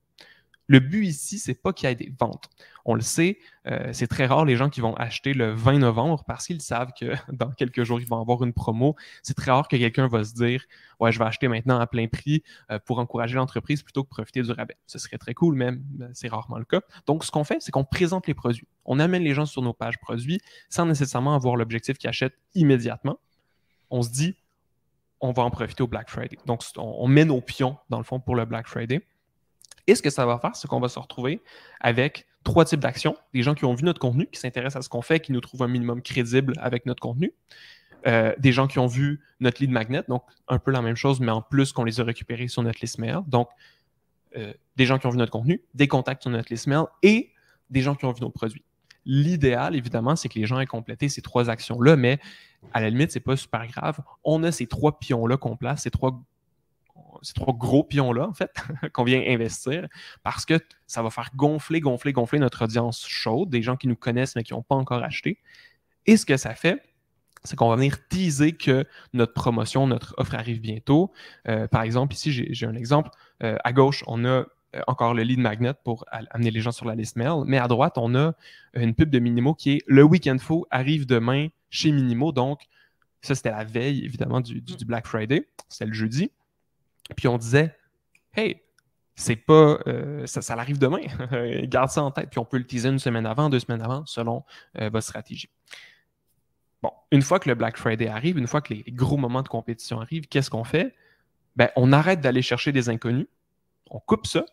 Le but ici, c'est pas qu'il y ait des ventes. On le sait, euh, c'est très rare les gens qui vont acheter le 20 novembre parce qu'ils savent que dans quelques jours, ils vont avoir une promo. C'est très rare que quelqu'un va se dire Ouais, je vais acheter maintenant à plein prix euh, pour encourager l'entreprise plutôt que profiter du rabais. Ce serait très cool, mais euh, c'est rarement le cas. Donc, ce qu'on fait, c'est qu'on présente les produits. On amène les gens sur nos pages produits sans nécessairement avoir l'objectif qu'ils achètent immédiatement. On se dit on va en profiter au Black Friday. Donc, on, mène met nos pions, dans le fond, pour le Black Friday. Et ce que ça va faire, c'est qu'on va se retrouver avec trois types d'actions. Des gens qui ont vu notre contenu, qui s'intéressent à ce qu'on fait, qui nous trouvent un minimum crédible avec notre contenu. Euh, des gens qui ont vu notre lead magnet, donc un peu la même chose, mais en plus qu'on les a récupérés sur notre liste mail. Donc, euh, des gens qui ont vu notre contenu, des contacts sur notre liste mail et des gens qui ont vu nos produits. L'idéal, évidemment, c'est que les gens aient complété ces trois actions-là, mais à la limite, n'est pas super grave. On a ces trois pions-là qu'on place, ces trois ces trois gros pions-là, en fait, qu'on vient investir, parce que ça va faire gonfler, gonfler, gonfler notre audience chaude, des gens qui nous connaissent mais qui n'ont pas encore acheté. Et ce que ça fait, c'est qu'on va venir teaser que notre promotion, notre offre arrive bientôt. Euh, par exemple, ici, j'ai un exemple. Euh, à gauche, on a euh, encore le lead magnet pour amener les gens sur la liste mail. Mais à droite, on a une pub de Minimo qui est le week-end faux arrive demain chez Minimo. Donc, ça, c'était la veille, évidemment, du, du Black Friday. C'était le jeudi. Puis on disait, hey, c'est pas. Euh, ça, ça arrive demain. Garde ça en tête. Puis on peut le teaser une semaine avant, deux semaines avant, selon euh, votre stratégie. Bon, une fois que le Black Friday arrive, une fois que les gros moments de compétition arrivent, qu'est-ce qu'on fait? Ben, on arrête d'aller chercher des inconnus, on coupe ça,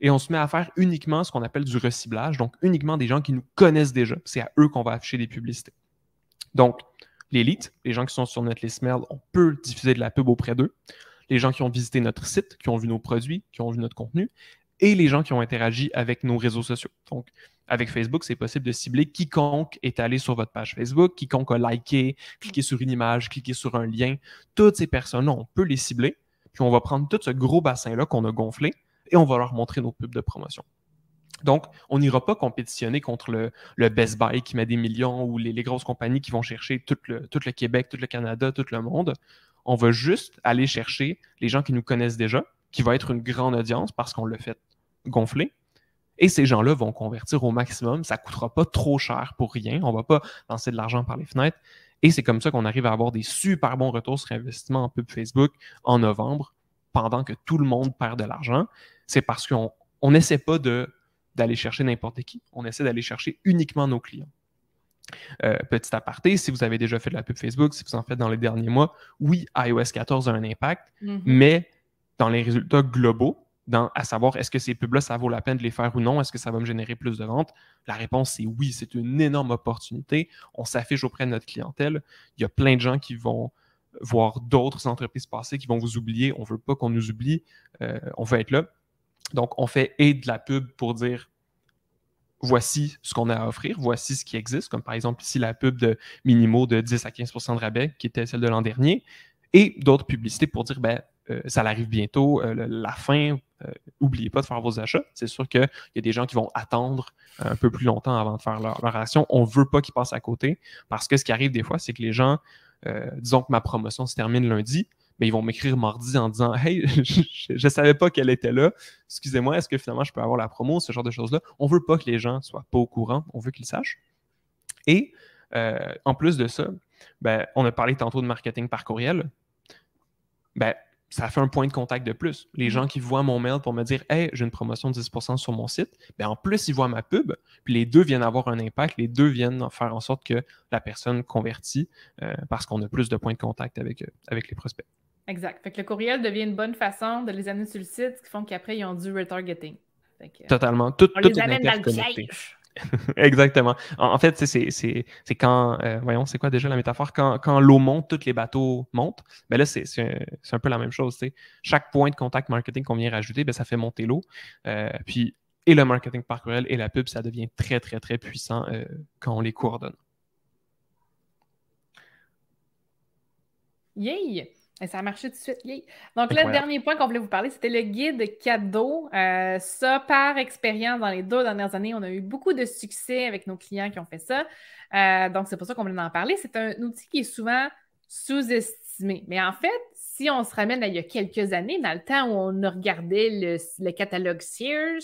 et on se met à faire uniquement ce qu'on appelle du reciblage, donc uniquement des gens qui nous connaissent déjà. C'est à eux qu'on va afficher des publicités. Donc, l'élite, les gens qui sont sur notre liste mail, on peut diffuser de la pub auprès d'eux les gens qui ont visité notre site, qui ont vu nos produits, qui ont vu notre contenu, et les gens qui ont interagi avec nos réseaux sociaux. Donc, avec Facebook, c'est possible de cibler quiconque est allé sur votre page Facebook, quiconque a liké, cliqué sur une image, cliqué sur un lien. Toutes ces personnes-là, on peut les cibler, puis on va prendre tout ce gros bassin-là qu'on a gonflé et on va leur montrer nos pubs de promotion. Donc, on n'ira pas compétitionner contre le, Best Buy qui met des millions ou les, grosses compagnies qui vont chercher le, tout le, Québec, tout le Canada, tout le monde. On va juste aller chercher les gens qui nous connaissent déjà, qui va être une grande audience parce qu'on l'a fait gonfler. Et ces gens-là vont convertir au maximum. Ça ne coûtera pas trop cher pour rien. On ne va pas lancer de l'argent par les fenêtres. Et c'est comme ça qu'on arrive à avoir des super bons retours sur investissement en pub Facebook en novembre, pendant que tout le monde perd de l'argent. C'est parce qu'on n'essaie pas d'aller chercher n'importe qui. On essaie d'aller chercher uniquement nos clients. Euh, petit aparté, si vous avez déjà fait de la pub Facebook, si vous en faites dans les derniers mois, oui, iOS 14 a un impact, mhm. mais dans les résultats globaux, à savoir est-ce que ces pubs-là, ça vaut la peine de les faire ou non, est-ce que ça va me générer plus de ventes, la réponse c'est oui, c'est une énorme opportunité. On s'affiche auprès de notre clientèle. Il y a plein de gens qui vont voir d'autres entreprises passer, qui vont vous oublier. On ne veut pas qu'on nous oublie, euh, on veut être là. Donc, on fait et de la pub pour dire voici ce qu'on a à offrir, voici ce qui existe, comme par exemple ici la pub de Minimo de 10 à 15 de rabais qui était celle de l'an dernier, et d'autres publicités pour dire ben, euh, ça arrive bientôt, euh, la fin, euh, oubliez pas de faire vos achats. C'est sûr qu'il y a des gens qui vont attendre un peu plus longtemps avant de faire leur, action. On ne veut pas qu'ils passent à côté parce que ce qui arrive des fois, c'est que les gens, disons que ma promotion se termine lundi, ben, ils vont m'écrire mardi en disant Hey, je ne savais pas qu'elle était là. Excusez-moi, est-ce que finalement je peux avoir la promo, ce genre de choses-là? On ne veut pas que les gens soient pas au courant, on veut qu'ils sachent. Et euh, en plus de ça, ben, on a parlé tantôt de marketing par courriel. Ben, ça fait un point de contact de plus. Les mm. gens qui voient mon mail pour me dire Hey, j'ai une promotion de 10% sur mon site, en plus, ils voient ma pub, puis les deux viennent avoir un impact, les deux viennent faire en sorte que la personne convertit euh, parce qu'on a plus de points de contact avec euh, les prospects. Exact. Fait que le courriel devient une bonne façon de les amener sur le site, ce qui font qu'après, ils ont du retargeting. Euh, Totalement. Tout, on les amène dans le piège. Exactement. En, fait, c'est quand, euh, voyons, c'est quoi déjà la métaphore? Quand, l'eau monte, tous les bateaux montent. Ben là, c'est un, peu la même chose. Chaque point de contact marketing qu'on vient rajouter, ben, ça fait monter l'eau. Euh, puis, et le marketing par courriel et la pub, ça devient très, très, très puissant quand on les coordonne. Yay! ça a marché tout de suite. Donc, là, le dernier point qu'on voulait vous parler, c'était le guide cadeau. Euh, ça, par expérience, dans les deux dernières années, on a eu beaucoup de succès avec nos clients qui ont fait ça. Euh, donc, c'est pour ça qu'on voulait en parler. C'est un outil qui est souvent sous-estimé. Mais en fait, si on se ramène à il y a quelques années, dans le temps où on regardait le, le catalogue Sears,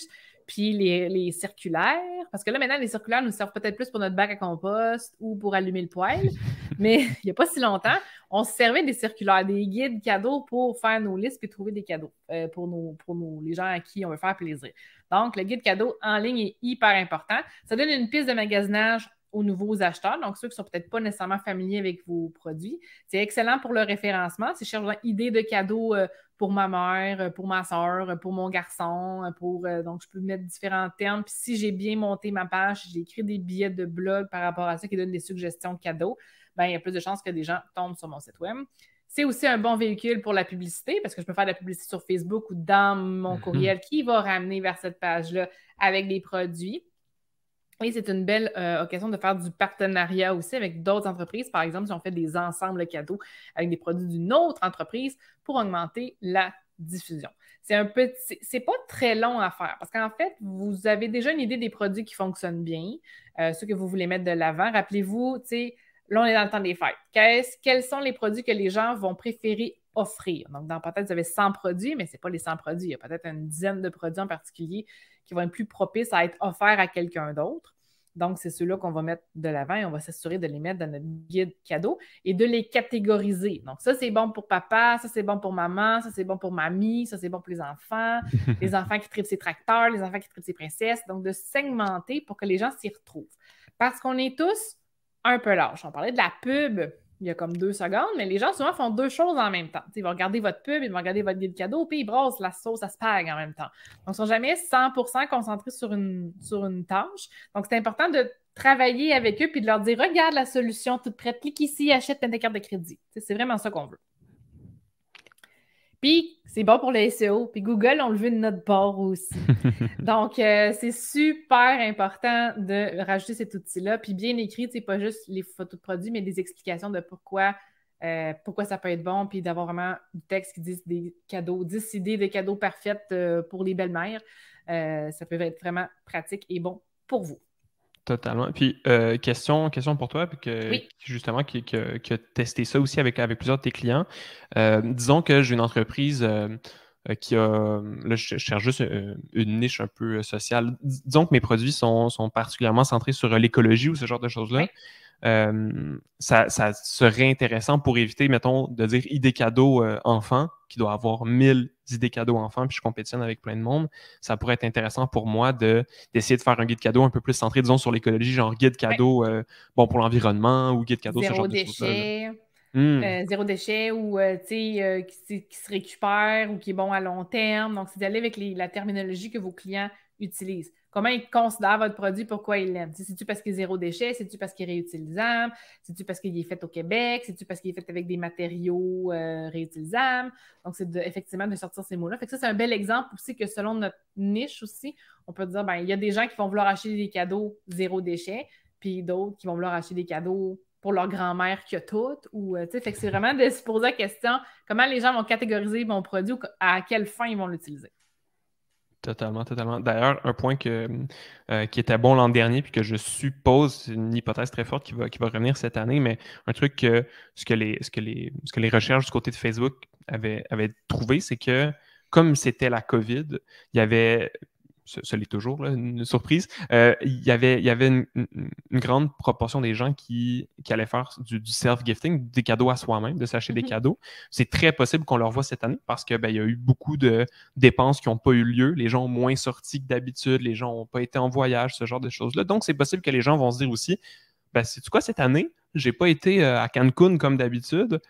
puis les, circulaires, parce que là, maintenant, les circulaires nous servent peut-être plus pour notre bac à compost ou pour allumer le poêle, mais il n'y a pas si longtemps, on se servait des circulaires, des guides cadeaux pour faire nos listes et trouver des cadeaux euh, pour, nos, les gens à qui on veut faire plaisir. Donc, le guide cadeau en ligne est hyper important. Ça donne une piste de magasinage aux nouveaux acheteurs, donc ceux qui ne sont peut-être pas nécessairement familiers avec vos produits. C'est excellent pour le référencement. Si je cherche une idée de cadeau euh, pour ma mère, euh, pour ma soeur, euh, pour mon garçon, pour donc je peux mettre différents termes. Puis si j'ai bien monté ma page, j'ai écrit des billets de blog par rapport à ça qui donnent des suggestions de cadeaux, bien, il y a plus de chances que des gens tombent sur mon site web. C'est aussi un bon véhicule pour la publicité parce que je peux faire de la publicité sur Facebook ou dans mon mm-hmm. courriel qui va ramener vers cette page-là avec des produits. Et c'est une belle euh, occasion de faire du partenariat aussi avec d'autres entreprises. Par exemple, si on fait des ensembles cadeaux avec des produits d'une autre entreprise pour augmenter la diffusion. C'est un petit, c'est pas très long à faire parce qu'en fait, vous avez déjà une idée des produits qui fonctionnent bien, euh, ceux que vous voulez mettre de l'avant. Rappelez-vous, tu sais, là, on est dans le temps des fêtes. quels sont les produits que les gens vont préférer offrir? Donc, dans peut-être, vous avez 100 produits, mais ce n'est pas les 100 produits. Il y a peut-être une dizaine de produits en particulier qui vont être plus propices à être offerts à quelqu'un d'autre. Donc, c'est ceux-là qu'on va mettre de l'avant et on va s'assurer de les mettre dans notre guide cadeau et de les catégoriser. Donc, ça, c'est bon pour papa, ça, c'est bon pour maman, ça, c'est bon pour mamie, ça, c'est bon pour les enfants, les enfants qui tripent ses tracteurs, les enfants qui tripent ses princesses. Donc, de segmenter pour que les gens s'y retrouvent. Parce qu'on est tous un peu lâches. On parlait de la pub il y a comme deux secondes, mais les gens souvent font deux choses en même temps. ils vont regarder votre pub, ils vont regarder votre guide cadeau, puis ils brassent la sauce à spag en même temps. Donc, ils ne sont jamais 100% concentrés sur une, sur une tâche. Donc, c'est important de travailler avec eux puis de leur dire Regarde la solution toute prête, clique ici, achète ta carte de crédit. C'est vraiment ça qu'on veut. Puis c'est bon pour le SEO. Puis Google, on le veut de notre bord aussi. Donc, euh, c'est super important de rajouter cet outil-là. Puis bien écrit, c'est pas juste les photos de produits, mais des explications de pourquoi, euh, pourquoi ça peut être bon. Puis d'avoir vraiment du texte qui dit des cadeaux, 10 idées de cadeaux parfaites euh, pour les belles-mères. ça peut être vraiment pratique et bon pour vous. Totalement. Puis, euh, question, question pour toi, puis que, justement, qui, a testé ça aussi avec, avec plusieurs de tes clients. Euh, disons que j'ai une entreprise euh, qui a. Là, je cherche juste une, niche un peu sociale. Disons que mes produits sont, particulièrement centrés sur l'écologie ou ce genre de choses-là. Euh, ça, serait intéressant pour éviter, mettons, de dire idée cadeau euh, enfant, qui doit avoir 1000 idées cadeaux enfants, puis je compétitionne avec plein de monde. Ça pourrait être intéressant pour moi d'essayer de, faire un guide cadeau un peu plus centré, disons, sur l'écologie, genre guide cadeau euh, bon, pour l'environnement ou guide cadeau, Zéro genre déchet. Hmm. zéro déchet ou tu sais, qui, se récupère ou qui est bon à long terme. Donc, c'est d'aller avec la terminologie que vos clients utilisent. Comment ils considèrent votre produit, pourquoi ils l'aiment? C'est-tu parce qu'il est zéro déchet? C'est-tu parce qu'il est réutilisable? C'est-tu parce qu'il est fait au Québec? C'est-tu parce qu'il est fait avec des matériaux euh, réutilisables? Donc, c'est effectivement de sortir ces mots-là. Fait ça, c'est un bel exemple aussi que selon notre niche aussi, on peut dire, ben, il y a des gens qui vont vouloir acheter des cadeaux zéro déchet, puis d'autres qui vont vouloir acheter des cadeaux pour leur grand-mère qui a tout, ou, euh, c'est vraiment de se poser la question, comment les gens vont catégoriser mon produit, ou à quelle fin ils vont l'utiliser. Totalement, totalement. D'ailleurs, un point euh, qui était bon l'an dernier, puis que je suppose, c'est une hypothèse très forte qui va, qui va revenir cette année, mais un truc que ce que les, ce que les, que les recherches du côté de Facebook avaient, avaient trouvé, c'est que comme c'était la COVID, il y avait ça toujours, une surprise, euh, y avait, il y avait une, grande proportion des gens qui, allaient faire du, self-gifting, des cadeaux à soi-même, de s'acheter des mhm. cadeaux. C'est très possible qu'on leur voit cette année parce qu'il ben, y a eu beaucoup de dépenses qui n'ont pas eu lieu. Les gens ont moins sorti que d'habitude, les gens n'ont pas été en voyage, ce genre de choses-là. Donc, c'est possible que les gens vont se dire aussi, ben, c'est quoi cette année? J'ai pas été euh, à Cancun comme d'habitude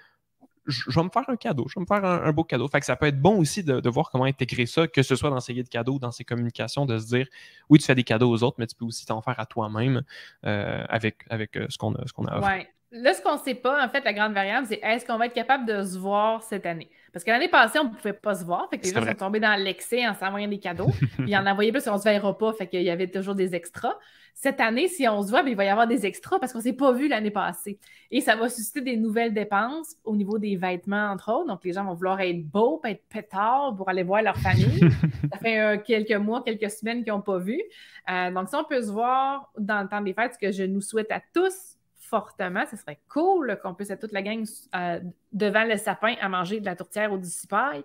je vais me faire un cadeau, je vais me faire un, beau cadeau. Fait que ça peut être bon aussi de, voir comment intégrer ça, que ce soit dans ses guides cadeaux, dans ses communications, de se dire oui, tu fais des cadeaux aux autres, mais tu peux aussi t'en faire à toi-même euh, avec, euh, ce qu'on a, ce Là, ce qu'on ne sait pas, en fait, la grande variable, c'est est-ce qu'on va être capable de se voir cette année? Parce que l'année passée, on ne pouvait pas se voir. Fait que les gens sont tombés dans l'excès en s'envoyant des cadeaux. Ils en envoyaient plus, on ne se verra pas. Fait qu'il y avait toujours des extras. Cette année, si on se voit, ben, il va y avoir des extras parce qu'on ne s'est pas vu l'année passée. Et ça va susciter des nouvelles dépenses au niveau des vêtements, entre autres. Donc, les gens vont vouloir être beaux, être pétards pour aller voir leur famille. ça fait euh, quelques mois, quelques semaines qu'ils n'ont pas vu. Euh, donc, si on peut se voir dans le temps des fêtes, ce que je nous souhaite à tous, fortement. Ce serait cool qu'on puisse être toute la gang euh, devant le sapin à manger de la tourtière ou du cipaille.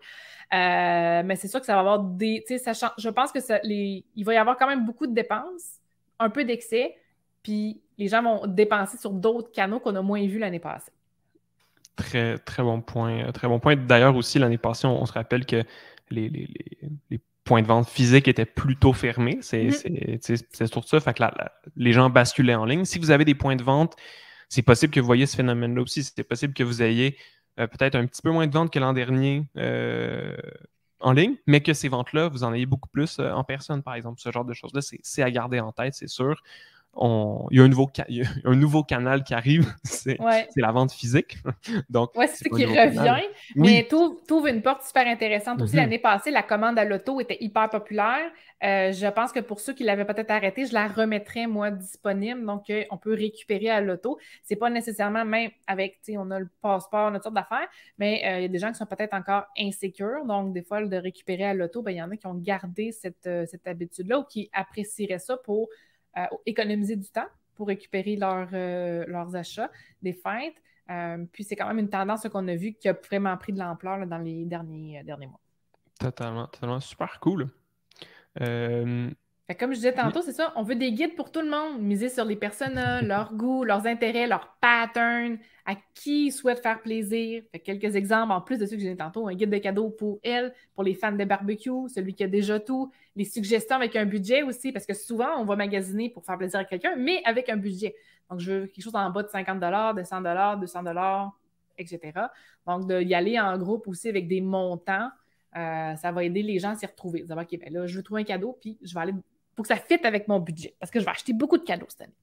Euh, mais c'est sûr que ça va avoir des. je pense que les, il va y avoir quand même beaucoup de dépenses, un peu d'excès, puis les gens vont dépenser sur d'autres canaux qu'on a moins vus l'année passée. Très, très bon point. Euh, très bon point. D'ailleurs, aussi, l'année passée, on, se rappelle que les, les, les points de vente physiques étaient plutôt fermés. C'est mmh. surtout ça. Fait les gens basculaient en ligne. Si vous avez des points de vente, c'est possible que vous voyez ce phénomène-là aussi. C'est possible que vous ayez euh, peut-être un petit peu moins de ventes que l'an dernier euh, en ligne, mais que ces ventes-là, vous en ayez beaucoup plus euh, en personne, par exemple. Ce genre de choses-là, c'est à garder en tête, c'est sûr il, y a un nouveau un nouveau canal qui arrive, c'est la vente physique. Donc, c'est ce qui revient, mais oui. trouve une porte super intéressante aussi. Mm-hmm. L'année passée, la commande à l'auto était hyper populaire. Euh, je pense que pour ceux qui l'avaient peut-être arrêtée, je la remettrai, moi, disponible. Donc, euh, on peut récupérer à l'auto. C'est pas nécessairement même avec, tu sais, on a le passeport, notre sorte d'affaires, mais euh, il y a des gens qui sont peut-être encore insécures. Donc, des fois, de récupérer à l'auto, ben, il y en a qui ont gardé cette, cette habitude-là ou qui apprécieraient ça pour économiser du temps pour récupérer euh, leurs achats des fêtes. Euh, puis c'est quand même une tendance qu'on a vu qui a vraiment pris de l'ampleur dans les derniers, euh, derniers mois. Totalement, totalement. Super cool comme je disais tantôt, c'est ça, on veut des guides pour tout le monde, miser sur les personnes, leurs goûts, leurs intérêts, leurs patterns, à qui ils souhaitent faire plaisir. quelques exemples en plus de ceux que j'ai tantôt, un guide de cadeaux pour elle, pour les fans de barbecue, celui qui a déjà tout, les suggestions avec un budget aussi, parce que souvent on va magasiner pour faire plaisir à quelqu'un, mais avec un budget. Donc je veux quelque chose en bas de 50 de 100 200 etc. Donc d'y aller en groupe aussi avec des montants. Euh, ça va aider les gens à s'y retrouver. OK, ben là, je veux trouver un cadeau, puis je vais aller faut que ça fitte avec mon budget parce que je vais acheter beaucoup de cadeaux cette année.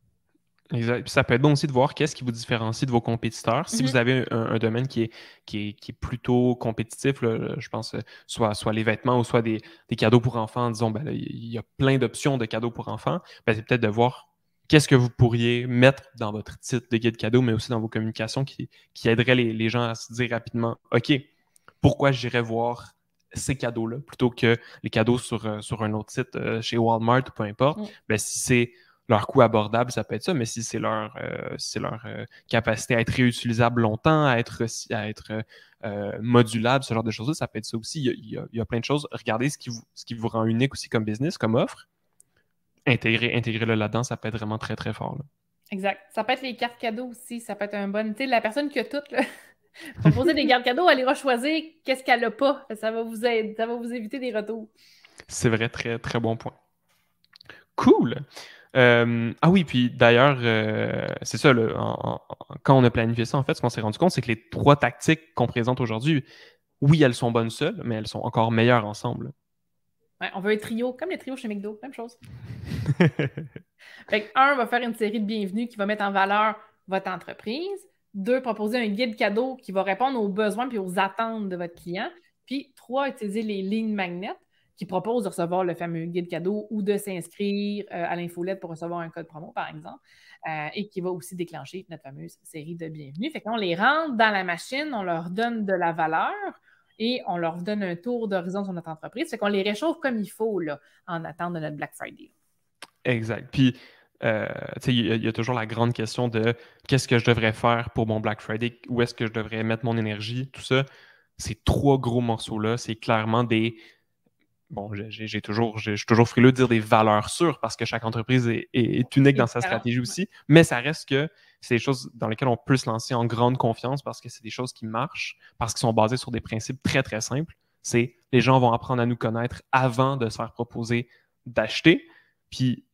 Exact. ça peut être bon aussi de voir qu'est-ce qui vous différencie de vos compétiteurs. Si vous mhm. avez un, domaine qui est, qui est, plutôt compétitif, je pense, euh, soit, soit les vêtements ou soit des, cadeaux pour enfants, disons, ben il y a plein d'options de cadeaux pour enfants, ben c'est peut-être de voir qu'est-ce que vous pourriez mettre dans votre titre de guide cadeau, mais aussi dans vos communications qui, qui aiderait les, les gens à se dire rapidement OK, pourquoi j'irai voir ces cadeaux-là, plutôt que les cadeaux sur, euh, sur un autre site euh, chez Walmart ou peu importe, mm. ben, si c'est leur coût abordable, ça peut être ça, mais si c'est leur, euh, leur capacité à être réutilisable longtemps, à être, à être modulable, ce genre de choses-là, ça peut être ça aussi. Il y, a, plein de choses. Regardez ce qui, vous, ce qui vous rend unique aussi comme business, comme offre. Intégrer, intégrer le là-dedans, ça peut être vraiment très, très fort. Exact. Ça peut être les cartes cadeaux aussi. Ça peut être un bon. Tu sais, la personne qui a toutes, Proposer des gardes cadeaux, elle ira choisir qu'est-ce qu'elle n'a pas. Ça va vous aider, ça va vous éviter des retours. C'est vrai, très, très bon point. Cool! Euh, ah oui, puis d'ailleurs, euh, c'est ça, quand on a planifié ça, en fait, ce qu'on s'est rendu compte, c'est que les trois tactiques qu'on présente aujourd'hui, oui, elles sont bonnes seules, mais elles sont encore meilleures ensemble. Ouais, on veut un trio, comme les trios chez McDo, même chose. fait que, un va faire une série de bienvenue qui va mettre en valeur votre entreprise. Deux, proposer un guide cadeau qui va répondre aux besoins puis aux attentes de votre client. Puis trois, utiliser les lignes magnètes qui proposent de recevoir le fameux guide cadeau ou de s'inscrire euh, à l'infolette pour recevoir un code promo, par exemple, euh, et qui va aussi déclencher notre fameuse série de bienvenue. Fait qu'on les rentre dans la machine, on leur donne de la valeur et on leur donne un tour d'horizon sur notre entreprise. Fait qu'on les réchauffe comme il faut là, en attente de notre Black Friday. Exact. Puis euh, il y, a toujours la grande question de qu'est-ce que je devrais faire pour mon Black Friday, où est-ce que je devrais mettre mon énergie, tout ça. Ces trois gros morceaux-là, c'est clairement des. Bon, j'ai toujours, je toujours frileux de dire des valeurs sûres parce que chaque entreprise est, unique dans sa stratégie aussi, mais ça reste que c'est des choses dans lesquelles on peut se lancer en grande confiance parce que c'est des choses qui marchent, parce qu'ils sont basées sur des principes très, très simples. C'est les gens vont apprendre à nous connaître avant de se faire proposer d'acheter. Puis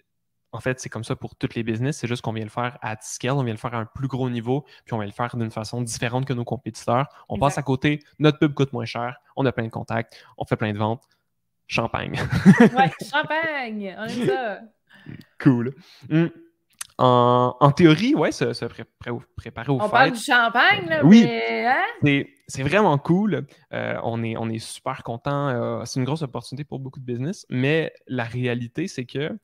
en fait, c'est comme ça pour toutes les business. C'est juste qu'on vient le faire à scale, on vient le faire à un plus gros niveau, puis on vient le faire d'une façon différente que nos compétiteurs. On passe à côté, notre pub coûte moins cher, on a plein de contacts, on fait plein de ventes. Champagne. ouais, champagne, on aime ça. Cool. Hum. En, théorie, ouais, se, préparer au On parle du champagne, là, oui, hein? C'est vraiment cool. Euh, on, est, super content. Euh, c'est une grosse opportunité pour beaucoup de business, mais la réalité, c'est que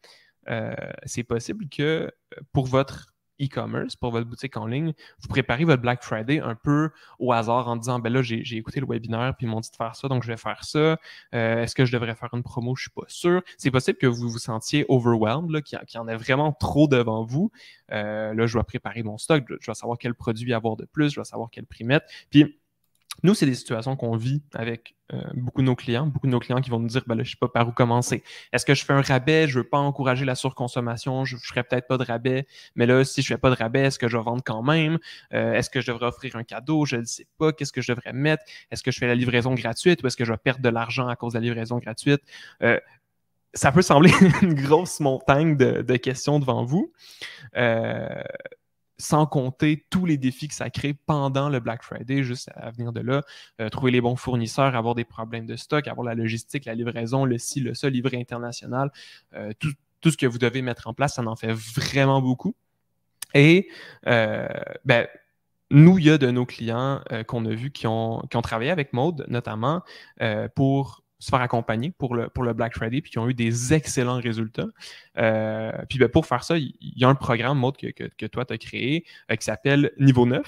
euh, c'est possible que euh, pour votre e-commerce, pour votre boutique en ligne, vous préparez votre Black Friday un peu au hasard en disant ben là, j'ai écouté le webinaire, puis ils m'ont dit de faire ça, donc je vais faire ça. Euh, est-ce que je devrais faire une promo? Je suis pas sûr. C'est possible que vous vous sentiez overwhelmed, qu'il y, en ait vraiment trop devant vous. là, je dois préparer mon stock, je dois savoir quel produit avoir de plus, je dois savoir quel prix mettre. Puis nous, c'est des situations qu'on vit avec euh, beaucoup de nos clients, beaucoup de nos clients qui vont nous dire ben je ne sais pas par où commencer. Est-ce que je fais un rabais, je ne veux pas encourager la surconsommation, je ne ferai peut-être pas de rabais, mais là, si je ne fais pas de rabais, est-ce que je vais vendre quand même? Euh, est-ce que je devrais offrir un cadeau? Je ne sais pas, qu'est-ce que je devrais mettre? Est-ce que je fais la livraison gratuite ou est-ce que je vais perdre de l'argent à cause de la livraison gratuite? Euh, ça peut sembler une grosse montagne de, de questions devant vous sans compter tous les défis que ça crée pendant le Black Friday, juste à venir de là, euh, trouver les bons fournisseurs, avoir des problèmes de stock, avoir la logistique, la livraison, le si, le ça, livrer international, euh, tout, ce que vous devez mettre en place, ça en fait vraiment beaucoup. Et euh, ben, nous, il y a de nos clients qu'on a vus qui ont, ont travaillé avec Mode, notamment pour se faire accompagner pour le, pour le Black Friday, puis qui ont eu des excellents résultats. Euh, puis ben, pour faire ça, il y, a un programme, mode que, toi, tu as créé, euh, qui s'appelle Niveau 9.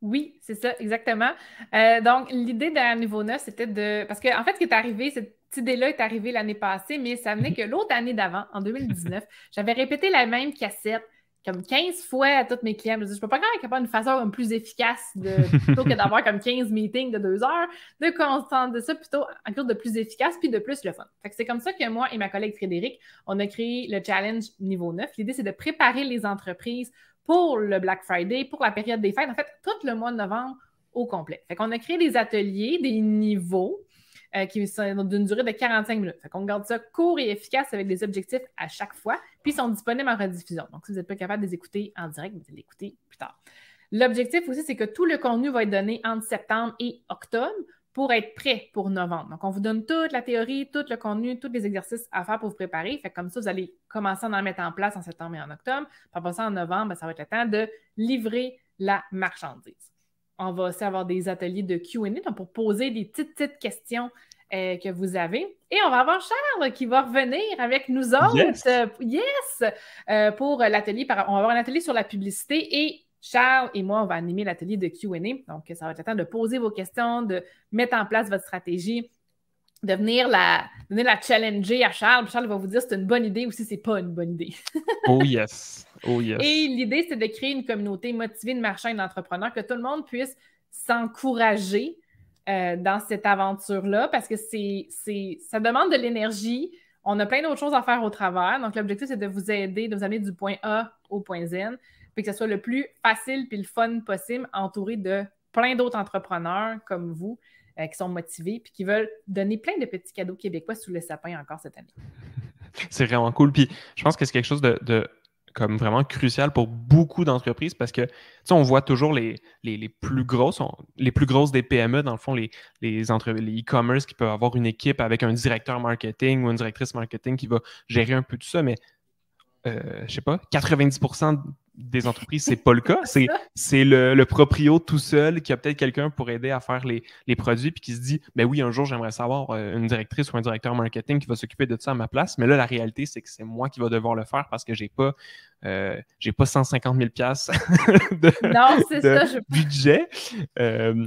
Oui, c'est ça, exactement. Euh, donc, l'idée d'un Niveau 9, c'était de. Parce qu'en en fait, ce qui est arrivé, cette idée-là est arrivée l'année passée, mais ça venait mhm. que l'autre année d'avant, en 2019, j'avais répété la même cassette comme 15 fois à toutes mes clients. Je, dis, je peux pas quand même avoir une façon plus efficace plutôt que d'avoir comme 15 meetings de deux heures, de concentrer ça plutôt en cours de plus efficace puis de plus le fun. Fait c'est comme ça que moi et ma collègue Frédéric, on a créé le challenge niveau 9. L'idée, c'est de préparer les entreprises pour le Black Friday, pour la période des fêtes, en fait, tout le mois de novembre au complet. Fait qu'on a créé des ateliers, des niveaux euh, qui sont d'une durée de 45 minutes. Fait qu'on garde ça court et efficace avec des objectifs à chaque fois, sont disponibles en rediffusion. Donc, si vous n'êtes pas capable de les écouter en direct, vous allez les plus tard. L'objectif aussi, c'est que tout le contenu va être donné entre septembre et octobre pour être prêt pour novembre. Donc, on vous donne toute la théorie, tout le contenu, tous les exercices à faire pour vous préparer. Fait comme ça, vous allez commencer à en mettre en place en septembre et en octobre. Puis à ça, en novembre, ben, ça va être le temps de livrer la marchandise. On va aussi avoir des ateliers de Q&A, pour poser des petites, petites questions euh, que vous avez. Et on va avoir Charles qui va revenir avec nous autres. Yes! Euh, pour l'atelier, on va avoir un atelier sur la publicité et Charles et moi, on va animer l'atelier de QA. Donc, ça va être le temps de poser vos questions, de mettre en place votre stratégie, de venir la, la challenger à Charles. Charles va vous dire si c'est une bonne idée ou si c'est pas une bonne idée. oh yes! Oh yes! Et l'idée, c'est de créer une communauté motivée de marchands et d'entrepreneurs, que tout le monde puisse s'encourager, euh, dans cette aventure-là parce que c'est, ça demande de l'énergie. On a plein d'autres choses à faire au travers. Donc, l'objectif, c'est de vous aider, de vous amener du point A au point Z, puis que ce soit le plus facile puis le fun possible, entouré de plein d'autres entrepreneurs comme vous euh, qui sont motivés puis qui veulent donner plein de petits cadeaux québécois sous le sapin encore cette année. C'est vraiment cool. Puis je pense que c'est quelque chose de comme vraiment crucial pour beaucoup d'entreprises parce que, tu sais, on voit toujours les, les, plus grosses, les plus grosses des PME, dans le fond, les, les, les e-commerce qui peuvent avoir une équipe avec un directeur marketing ou une directrice marketing qui va gérer un peu tout ça, mais euh, je sais pas, 90% des entreprises, c'est pas le cas. C'est, le, proprio tout seul qui a peut-être quelqu'un pour aider à faire les, produits, puis qui se dit Ben oui, un jour, j'aimerais savoir euh, une directrice ou un directeur marketing qui va s'occuper de ça à ma place. Mais là, la réalité, c'est que c'est moi qui va devoir le faire parce que j'ai pas euh, j'ai pas 150 000 de, budget. Euh,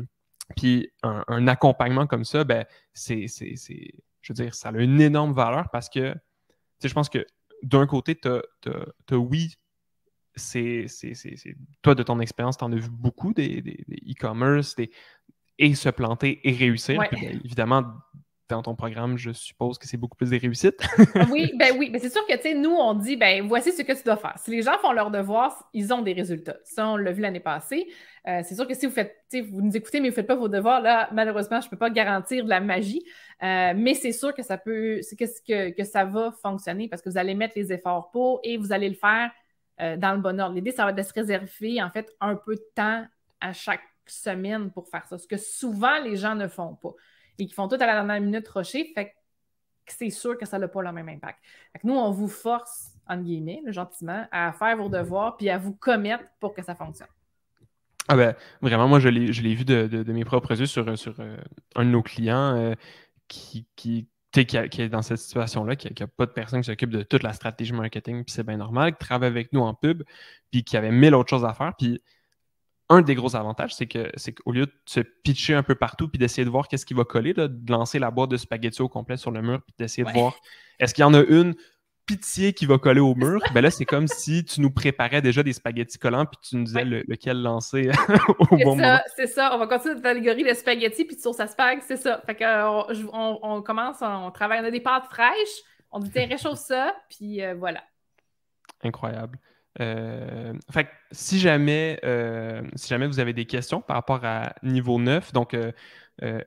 puis un, accompagnement comme ça, ben, c'est, je veux dire, ça a une énorme valeur parce que, je pense que d'un côté, tu as, oui, c'est, toi, de ton expérience, tu en as vu beaucoup des, e-commerce des, et se planter et réussir. Ben, évidemment, dans ton programme, je suppose que c'est beaucoup plus des réussites. Ah oui, ben oui, mais c'est sûr que tu nous, on dit ben voici ce que tu dois faire. Si les gens font leur devoir, ils ont des résultats. Ça, on l'a vu l'année passée. Euh, c'est sûr que si vous faites, vous nous écoutez, mais vous ne faites pas vos devoirs, là, malheureusement, je ne peux pas garantir de la magie. Euh, mais c'est sûr que ça peut, c'est que, que, que ça va fonctionner parce que vous allez mettre les efforts pour et vous allez le faire euh, dans le bon ordre. L'idée, ça va être de se réserver, en fait, un peu de temps à chaque semaine pour faire ça, ce que souvent les gens ne font pas et qui font tout à la dernière minute rocher, fait que c'est sûr que ça n'a pas le même impact. nous, on vous force, entre guillemets, gentiment, à faire vos devoirs puis à vous commettre pour que ça fonctionne. Ah ben, vraiment, moi, je l'ai vu de, de, mes propres yeux sur, sur euh, un de nos clients euh, qui, qui, qui, qui, est dans cette situation-là, qui n'a pas de personne qui s'occupe de toute la stratégie marketing, puis c'est bien normal, qui travaille avec nous en pub, puis qui avait mille autres choses à faire. Puis un des gros avantages, c'est que c'est qu'au lieu de se pitcher un peu partout, puis d'essayer de voir qu'est-ce qui va coller, de lancer la boîte de spaghetti au complet sur le mur, puis d'essayer de voir est-ce qu'il y en a une pitié qui va coller au mur. Ben là, c'est comme si tu nous préparais déjà des spaghettis collants puis tu nous disais lequel lancer au bon moment. C'est ça, on va continuer cette allégorie de spaghettis puis de sauce à spag, c'est ça. Fait que, euh, on, commence, on travaille, on a des pâtes fraîches, on dit réchauffe ça, puis euh, voilà. Incroyable. Euh, fait si jamais, si jamais vous avez des questions par rapport à niveau 9, donc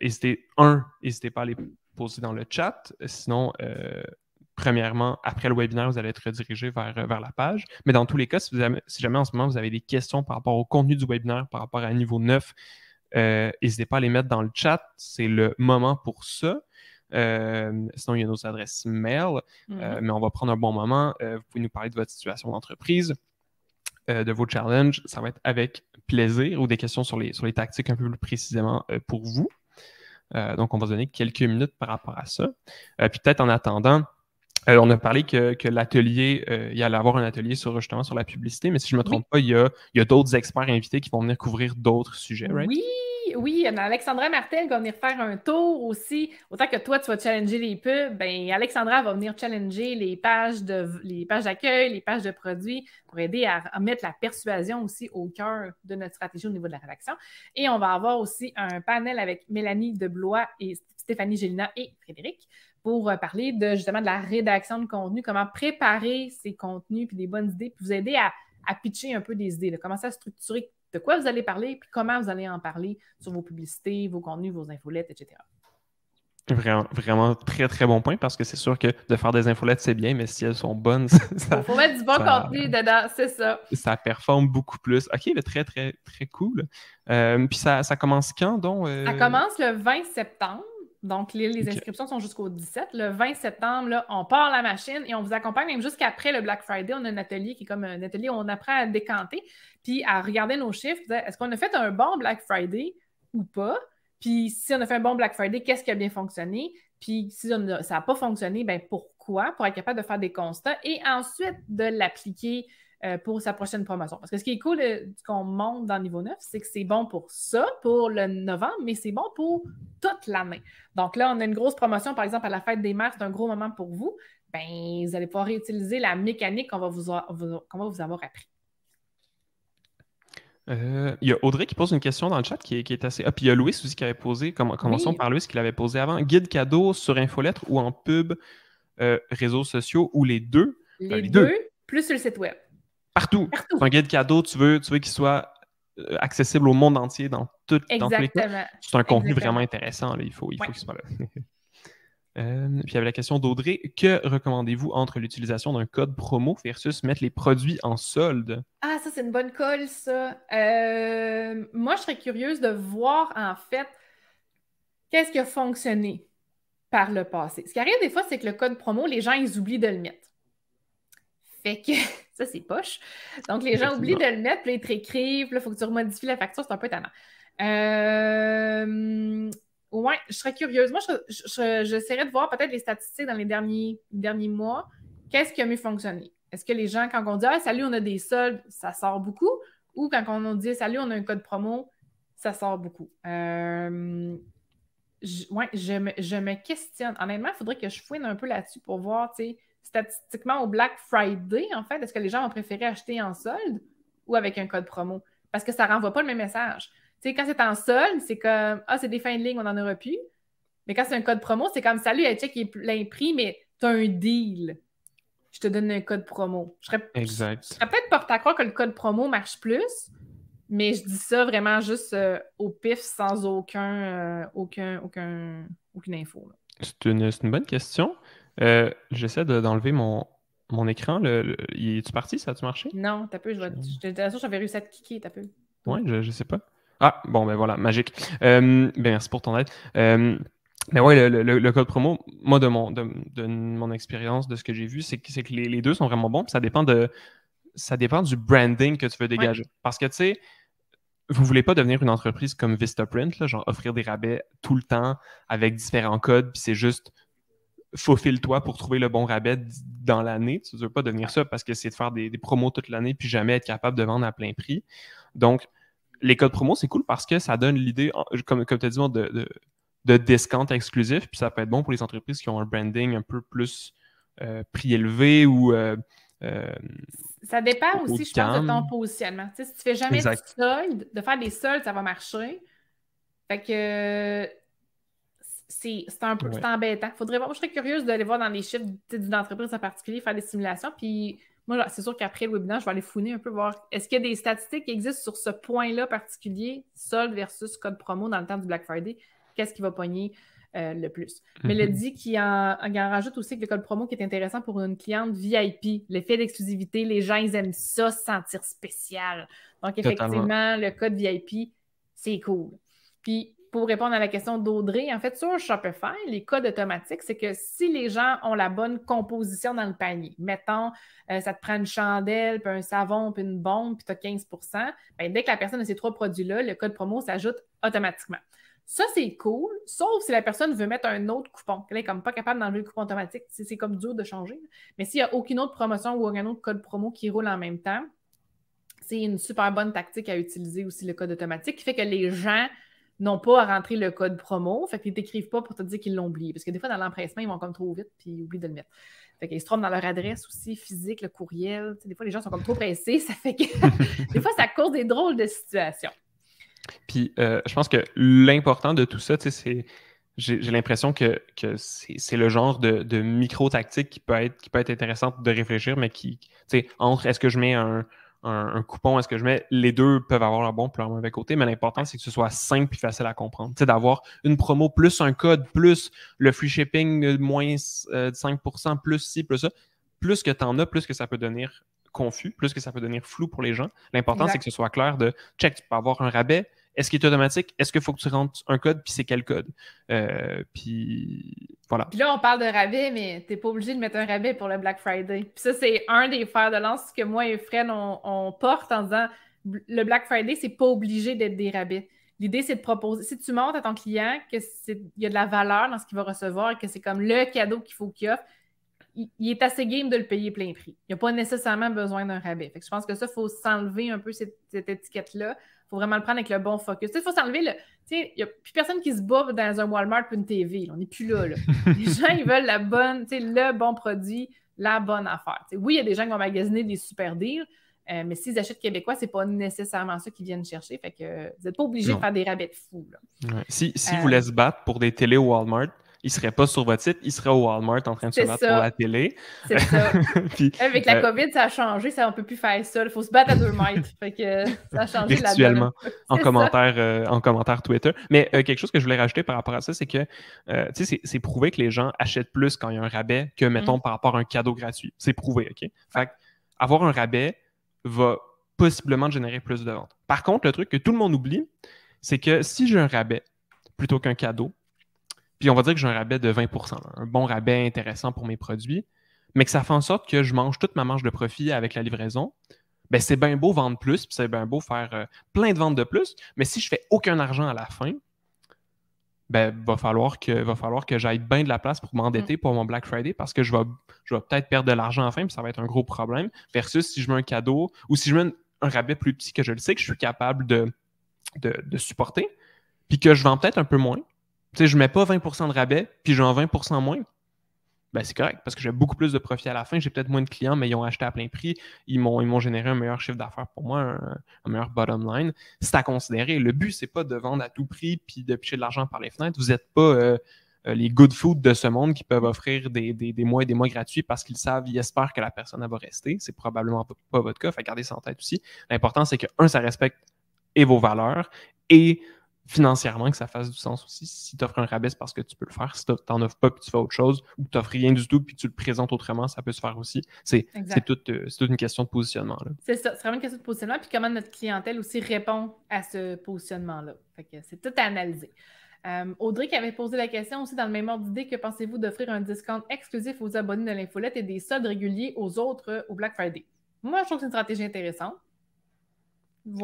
hésitez, un, n'hésitez pas à les poser dans le chat. Sinon, premièrement, après le webinaire, vous allez être redirigé vers, euh, la page. Mais dans tous les cas, si, jamais en ce moment vous avez des questions par rapport au contenu du webinaire, par rapport à niveau 9, euh, n'hésitez pas à les mettre dans le chat. C'est le moment pour ça. Euh, sinon, il y a nos adresses mail, mhm. mais on va prendre un bon moment. vous pouvez nous parler de votre situation d'entreprise, de vos challenges. Ça va être avec plaisir ou des questions sur les, sur les tactiques un peu plus précisément pour vous. donc, on va donner quelques minutes par rapport à ça. puis peut-être en attendant, euh, on a parlé que, l'atelier, euh, il y allait avoir un atelier sur justement sur la publicité, mais si je ne me trompe pas, il y a, d'autres experts invités qui vont venir couvrir d'autres sujets, right? Oui, oui, Alexandra Martel va venir faire un tour aussi. Autant que toi, tu vas challenger les pubs, ben Alexandra va venir challenger les pages de les pages d'accueil, les pages de produits pour aider à, mettre la persuasion aussi au cœur de notre stratégie au niveau de la rédaction. Et on va avoir aussi un panel avec Mélanie Deblois et Stéphanie Gélina et Frédéric pour euh, parler de justement de la rédaction de contenu, comment préparer ces contenus puis des bonnes idées, puis vous aider à, pitcher un peu des idées, de commencer à structurer de quoi vous allez parler, puis comment vous allez en parler sur vos publicités, vos contenus, vos infolettes, etc. Vraiment, vraiment très, très bon point parce que c'est sûr que de faire des infolettes, c'est bien, mais si elles sont bonnes, ça. Il faut mettre du bon contenu dedans, c'est ça. Ça performe beaucoup plus. OK, mais très, très, très cool. Euh, puis ça, commence quand donc? Euh? Ça commence le 20 septembre. Donc, les, inscriptions sont jusqu'au 17. Le 20 septembre, là, on part la machine et on vous accompagne même jusqu'après le Black Friday. On a un atelier qui est comme un atelier où on apprend à décanter puis à regarder nos chiffres. Est-ce qu'on a fait un bon Black Friday ou pas? Puis si on a fait un bon Black Friday, qu'est-ce qui a bien fonctionné? Puis si ça n'a pas fonctionné, ben pourquoi? Pour être capable de faire des constats et ensuite de l'appliquer euh, pour sa prochaine promotion. Parce que ce qui est cool euh, qu'on monte dans le niveau 9, c'est que c'est bon pour ça, pour le novembre, mais c'est bon pour toute l'année. Donc là, on a une grosse promotion, par exemple, à la fête des mères, c'est un gros moment pour vous. Ben, vous allez pouvoir réutiliser la mécanique qu'on va vous, avoir appris. Euh, il y a Audrey qui pose une question dans le chat qui est, qui est assez. Ah, puis il y a Louis aussi qui avait posé, commençons par Louis qui l'avait posé avant. Guide cadeau sur infolettre ou en pub, réseaux sociaux ou les deux? Les, ben, deux, plus sur le site web partout. un guide cadeau, tu veux, tu veux qu'il soit euh, accessible au monde entier dans, toutes les cas. C'est un contenu vraiment intéressant, là. il faut, qu'il soit là. Euh, puis il y avait la question d'Audrey. Que recommandez-vous entre l'utilisation d'un code promo versus mettre les produits en solde? Ah, ça, c'est une bonne colle, ça. Euh, moi, je serais curieuse de voir, en fait, qu'est-ce qui a fonctionné par le passé. Ce qui arrive des fois, c'est que le code promo, les gens, ils oublient de le mettre. Fait que ça, c'est poche. Donc, les gens oublient de le mettre, puis ils te réécrivent, il faut que tu remodifies la facture, c'est un peu étonnant. Euh... Ouais, je serais curieuse. Moi, j'essaierais je, de voir peut-être les statistiques dans les derniers, derniers mois. Qu'est-ce qui a mieux fonctionné? Est-ce que les gens, quand on dit ah, salut, on a des soldes, ça sort beaucoup? Ou quand on dit salut, on a un code promo, ça sort beaucoup? Euh, je, me, je me questionne. Honnêtement, il faudrait que je fouine un peu là-dessus pour voir, tu sais, statistiquement au Black Friday, en fait, est-ce que les gens ont préféré acheter en solde ou avec un code promo? Parce que ça ne renvoie pas le même message. Tu sais, quand c'est en solde, c'est comme Ah, c'est des fins de ligne, on n'en aura plus. Mais quand c'est un code promo, c'est comme Salut, elle check prix, mais tu as un deal. Je te donne un code promo. Je serais, peut-être porte à croire que le code promo marche plus, mais je dis ça vraiment juste euh, au pif sans aucun, euh, aucun, aucun, aucune info. C'est une bonne question. Euh, j'essaie d'enlever mon, mon écran. Le, Es-tu parti? Ça a-tu marché? Non, t'as pu Je, j'avais réussi à te kicker, t'as peu. Ouais, je, je, sais pas. Ah, bon, ben voilà, magique. Euh, ben merci pour ton aide. Euh, mais ben ouais, le, code promo, moi, de mon, de, mon expérience, de ce que j'ai vu, c'est que, que les, deux sont vraiment bons. Ça dépend, de, ça dépend du branding que tu veux dégager. Parce que, tu sais, vous voulez pas devenir une entreprise comme Vistaprint, là, genre offrir des rabais tout le temps avec différents codes, puis c'est juste faufile-toi pour trouver le bon rabais dans l'année. Tu ne veux pas devenir ça parce que c'est de faire des, promos toute l'année puis jamais être capable de vendre à plein prix. Donc, les codes promos, c'est cool parce que ça donne l'idée, comme, tu as dit, de, de, de, discount exclusif. Puis ça peut être bon pour les entreprises qui ont un branding un peu plus euh, prix élevé ou. Euh, euh, ça dépend aussi, je pense, de ton positionnement. Tu sais, si tu fais jamais de de faire des soldes, ça va marcher. Fait que c'est un peu embêtant. Faudrait je serais curieuse d'aller voir dans les chiffres d'une entreprise en particulier, faire des simulations. Puis moi, c'est sûr qu'après le webinaire, je vais aller fouiner un peu, voir est-ce qu'il y a des statistiques qui existent sur ce point-là particulier, solde versus code promo dans le temps du Black Friday. Qu'est-ce qui va pogner euh, le plus? mais mm-hmm. le Mélodie qui en, rajoute aussi que le code promo qui est intéressant pour une cliente VIP, l'effet d'exclusivité, les gens, ils aiment ça, se sentir spécial. Donc, effectivement, le code VIP, c'est cool. Puis, pour répondre à la question d'Audrey, en fait, sur Shopify, les codes automatiques, c'est que si les gens ont la bonne composition dans le panier, mettons, euh, ça te prend une chandelle, puis un savon, puis une bombe, puis tu as 15 bien, dès que la personne a ces trois produits-là, le code promo s'ajoute automatiquement. Ça, c'est cool, sauf si la personne veut mettre un autre coupon. Elle est comme pas capable d'enlever le coupon automatique. C'est comme dur de changer. Mais s'il n'y a aucune autre promotion ou aucun autre code promo qui roule en même temps, c'est une super bonne tactique à utiliser aussi le code automatique qui fait que les gens n'ont pas à rentrer le code promo. Fait qu'ils t'écrivent pas pour te dire qu'ils l'ont oublié. Parce que des fois, dans l'empressement, ils vont comme trop vite puis ils oublient de le mettre. Fait qu'ils se trompent dans leur adresse aussi, physique, le courriel. des fois, les gens sont comme trop pressés. Ça fait que des fois, ça cause des drôles de situations. Puis, euh, je pense que l'important de tout ça, c'est j'ai l'impression que, c'est le genre de, micro-tactique qui peut être qui peut être intéressante de réfléchir, mais qui, Tu entre est-ce que je mets un, un, coupon, est-ce que je mets les deux peuvent avoir leur bon et leur mauvais côté, mais l'important c'est que ce soit simple et facile à comprendre. C'est d'avoir une promo plus un code plus le free shipping moins euh, de 5% plus ci plus ça. Plus que tu en as, plus que ça peut devenir confus, plus que ça peut devenir flou pour les gens. L'important c'est que ce soit clair de check, tu peux avoir un rabais, est-ce qu'il est automatique? Est-ce qu'il faut que tu rentres un code, puis c'est quel code? Euh, puis voilà. Puis là, on parle de rabais, mais tu n'es pas obligé de mettre un rabais pour le Black Friday. Puis ça, c'est un des fers de lance que moi et Fred, on, porte en disant le Black Friday, c'est pas obligé d'être des rabais. L'idée, c'est de proposer. Si tu montres à ton client qu'il y a de la valeur dans ce qu'il va recevoir et que c'est comme le cadeau qu'il faut qu'il offre, il, est assez game de le payer plein prix. Il n'y a pas nécessairement besoin d'un rabais. Fait que je pense que ça, il faut s'enlever un peu cette étiquette-là il faut vraiment le prendre avec le bon focus. Il faut s'enlever le. Il n'y a plus personne qui se bat dans un Walmart pour une TV. On n'est plus là. les gens, ils veulent la bonne, le bon produit, la bonne affaire. oui, il y a des gens qui vont magasiner des super deals, euh, mais s'ils achètent québécois, ce n'est pas nécessairement ça qu'ils viennent chercher. Fait que euh, vous n'êtes pas obligé de faire des rabais de fous. Si, si euh, vous laissez battre pour des télés Walmart, il serait pas sur votre site, il serait au Walmart en train de se battre pour la télé. C'est ça. Avec la euh, COVID, ça a changé, ça, on peut plus faire ça. Il faut se battre à deux mètres. fait ça a changé Virtuellement, en commentaire, euh, en commentaire Twitter. Mais euh, quelque chose que je voulais rajouter par rapport à ça, c'est que c'est prouvé que les gens achètent plus quand il y a un rabais que, mhm. mettons, par rapport à un cadeau gratuit. C'est prouvé, OK? Fait avoir un rabais va possiblement générer plus de ventes. Par contre, le truc que tout le monde oublie, c'est que si j'ai un rabais plutôt qu'un cadeau, on va dire que j'ai un rabais de 20 un bon rabais intéressant pour mes produits, mais que ça fait en sorte que je mange toute ma marge de profit avec la livraison. Ben, c'est bien beau vendre plus, puis c'est bien beau faire euh, plein de ventes de plus, mais si je fais aucun argent à la fin, ben, va falloir que, va falloir que j'aille bien de la place pour m'endetter mm. pour mon Black Friday parce que je vais, je vais peut-être perdre de l'argent à la fin, puis ça va être un gros problème. Versus si je mets un cadeau ou si je mets un, rabais plus petit que je le sais que je suis capable de, de supporter, puis que je vends peut-être un peu moins, sais, je mets pas 20 de rabais, puis j'en en 20 moins. Ben, c'est correct parce que j'ai beaucoup plus de profit à la fin. J'ai peut-être moins de clients, mais ils ont acheté à plein prix. Ils m'ont, m'ont généré un meilleur chiffre d'affaires pour moi, un, meilleur bottom line. C'est à considérer. Le but, c'est pas de vendre à tout prix puis de picher de l'argent par les fenêtres. Vous n'êtes pas euh, euh, les good food de ce monde qui peuvent offrir des, mois et des mois gratuits parce qu'ils savent, ils espèrent que la personne va rester. C'est probablement pas, votre cas. Fait garder ça en tête aussi. L'important, c'est que, un, ça respecte et vos valeurs et financièrement que ça fasse du sens aussi. Si tu offres un rabais, parce que tu peux le faire. Si tu n'en offres pas puis tu fais autre chose, ou que tu n'offres rien du tout puis tu le présentes autrement, ça peut se faire aussi. C'est euh, toute, une question de positionnement. C'est ça, c'est vraiment une question de positionnement, puis comment notre clientèle aussi répond à ce positionnement-là. C'est tout à analyser. Euh, Audrey qui avait posé la question aussi dans le même ordre d'idée que pensez-vous d'offrir un discount exclusif aux abonnés de l'infolette et des soldes réguliers aux autres euh, au Black Friday? Moi, je trouve que c'est une stratégie intéressante.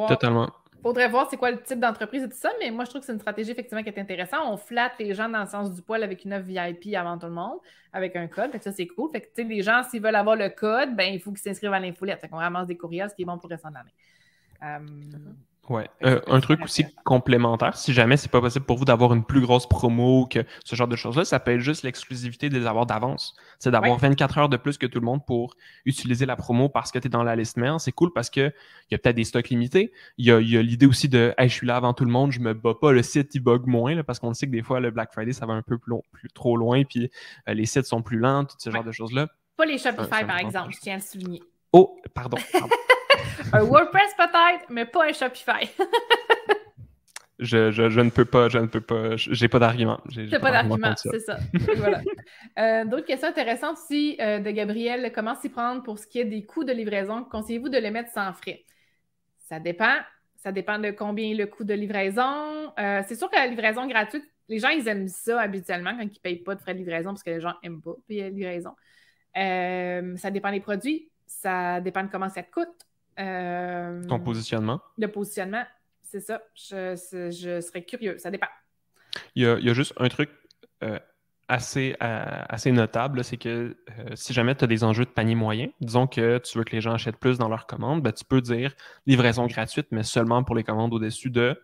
Totalement faudrait voir c'est quoi le type d'entreprise et tout ça, mais moi, je trouve que c'est une stratégie effectivement qui est intéressante. On flatte les gens dans le sens du poil avec une offre VIP avant tout le monde, avec un code. Fait ça, c'est cool. Fait que, les gens, s'ils veulent avoir le code, ben, il faut qu'ils s'inscrivent à l'infoulette. Fait qu'on ramasse des courriels, ce qui est bon pour le restant de euh, mm-hmm. Ouais. Euh, un truc aussi complémentaire, si jamais c'est pas possible pour vous d'avoir une plus grosse promo que ce genre de choses-là, ça peut être juste l'exclusivité de les avoir d'avance. C'est d'avoir 24 heures de plus que tout le monde pour utiliser la promo parce que tu es dans la liste mère. C'est cool parce qu'il y a peut-être des stocks limités. Il y a, l'idée aussi de je suis là avant tout le monde, je me bats pas, le site il bug moins parce qu'on sait que des fois le Black Friday ça va un peu plus, plus trop loin, puis euh, les sites sont plus lents, tout ce genre de choses-là. Pas les Shopify euh, par exemple, je tiens à souligner. Oh, pardon. pardon. Un WordPress peut-être, mais pas un Shopify. Je, ne peux pas, je ne peux pas, j'ai pas d'argument. J'ai pas, d'argument, c'est ça. Euh, d'autres questions intéressantes aussi euh, de Gabriel. Comment s'y prendre pour ce qui est des coûts de livraison? Conseillez-vous de les mettre sans frais? Ça dépend. Ça dépend de combien le coût de livraison. Euh, c'est sûr que la livraison gratuite, les gens, ils aiment ça habituellement quand ils ne payent pas de frais de livraison parce que les gens aiment pas payer la livraison. ça dépend des produits. Ça dépend de comment ça coûte. Ton euh, positionnement? Le positionnement, c'est ça. Je, serais curieux, ça dépend. Il y a, juste un truc euh, euh, assez, notable, c'est que si jamais tu as des enjeux de panier moyen, disons que tu veux que les gens achètent plus dans leurs commandes, ben, tu peux dire livraison gratuite, mais seulement pour les commandes au-dessus de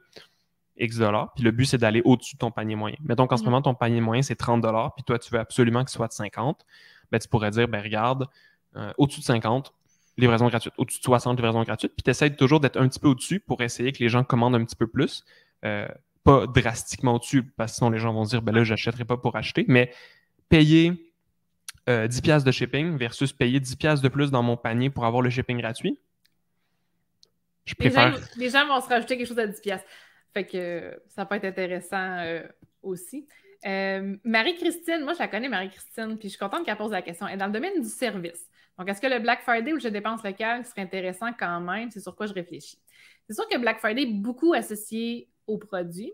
X dollars. Puis le but, c'est d'aller au-dessus de ton panier moyen. Mettons donc en ce mm-hmm. moment, ton panier moyen, c'est 30 dollars, puis toi, tu veux absolument qu'il soit de 50. Ben, tu pourrais dire, ben, regarde, au-dessus de 50, livraison gratuite. au-dessus de 60 livraisons gratuites, puis tu essaies toujours d'être un petit peu au-dessus pour essayer que les gens commandent un petit peu plus. Euh, pas drastiquement au-dessus, parce que sinon les gens vont se dire, ben là, j'achèterai pas pour acheter, mais payer 10 euh, de shipping versus payer 10$ de plus dans mon panier pour avoir le shipping gratuit. Je préfère. les gens, vont se rajouter quelque chose à 10$. Fait que ça peut être intéressant euh, aussi. Marie-Christine, moi je la connais, Marie-Christine, puis je suis contente qu'elle pose la question. Elle est dans le domaine du service. Donc, est-ce que le Black Friday ou le jeu de local serait intéressant quand même? C'est sur quoi je réfléchis. C'est sûr que Black Friday est beaucoup associé aux produits.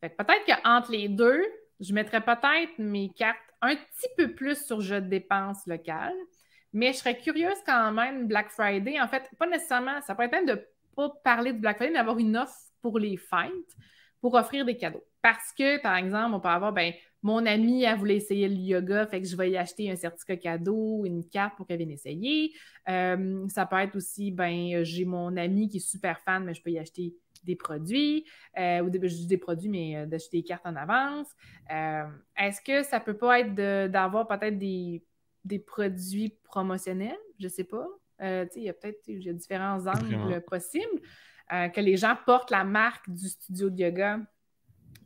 peut-être qu'entre les deux, je mettrais peut-être mes cartes un petit peu plus sur je dépense local, mais je serais curieuse quand même Black Friday. En fait, pas nécessairement, ça pourrait être même de ne pas parler de Black Friday, mais d'avoir une offre pour les fêtes, pour offrir des cadeaux. Parce que, par exemple, on peut avoir, ben, mon ami a voulu essayer le yoga, fait que je vais y acheter un certificat cadeau, une carte pour qu'elle vienne essayer. Euh, ça peut être aussi, ben, j'ai mon ami qui est super fan, mais je peux y acheter des produits, ou euh, des, des produits, mais euh, d'acheter des cartes en avance. Est-ce que ça peut pas être d'avoir peut-être des, produits promotionnels? Je sais pas. il y a peut-être différents angles possibles. que les gens portent la marque du studio de yoga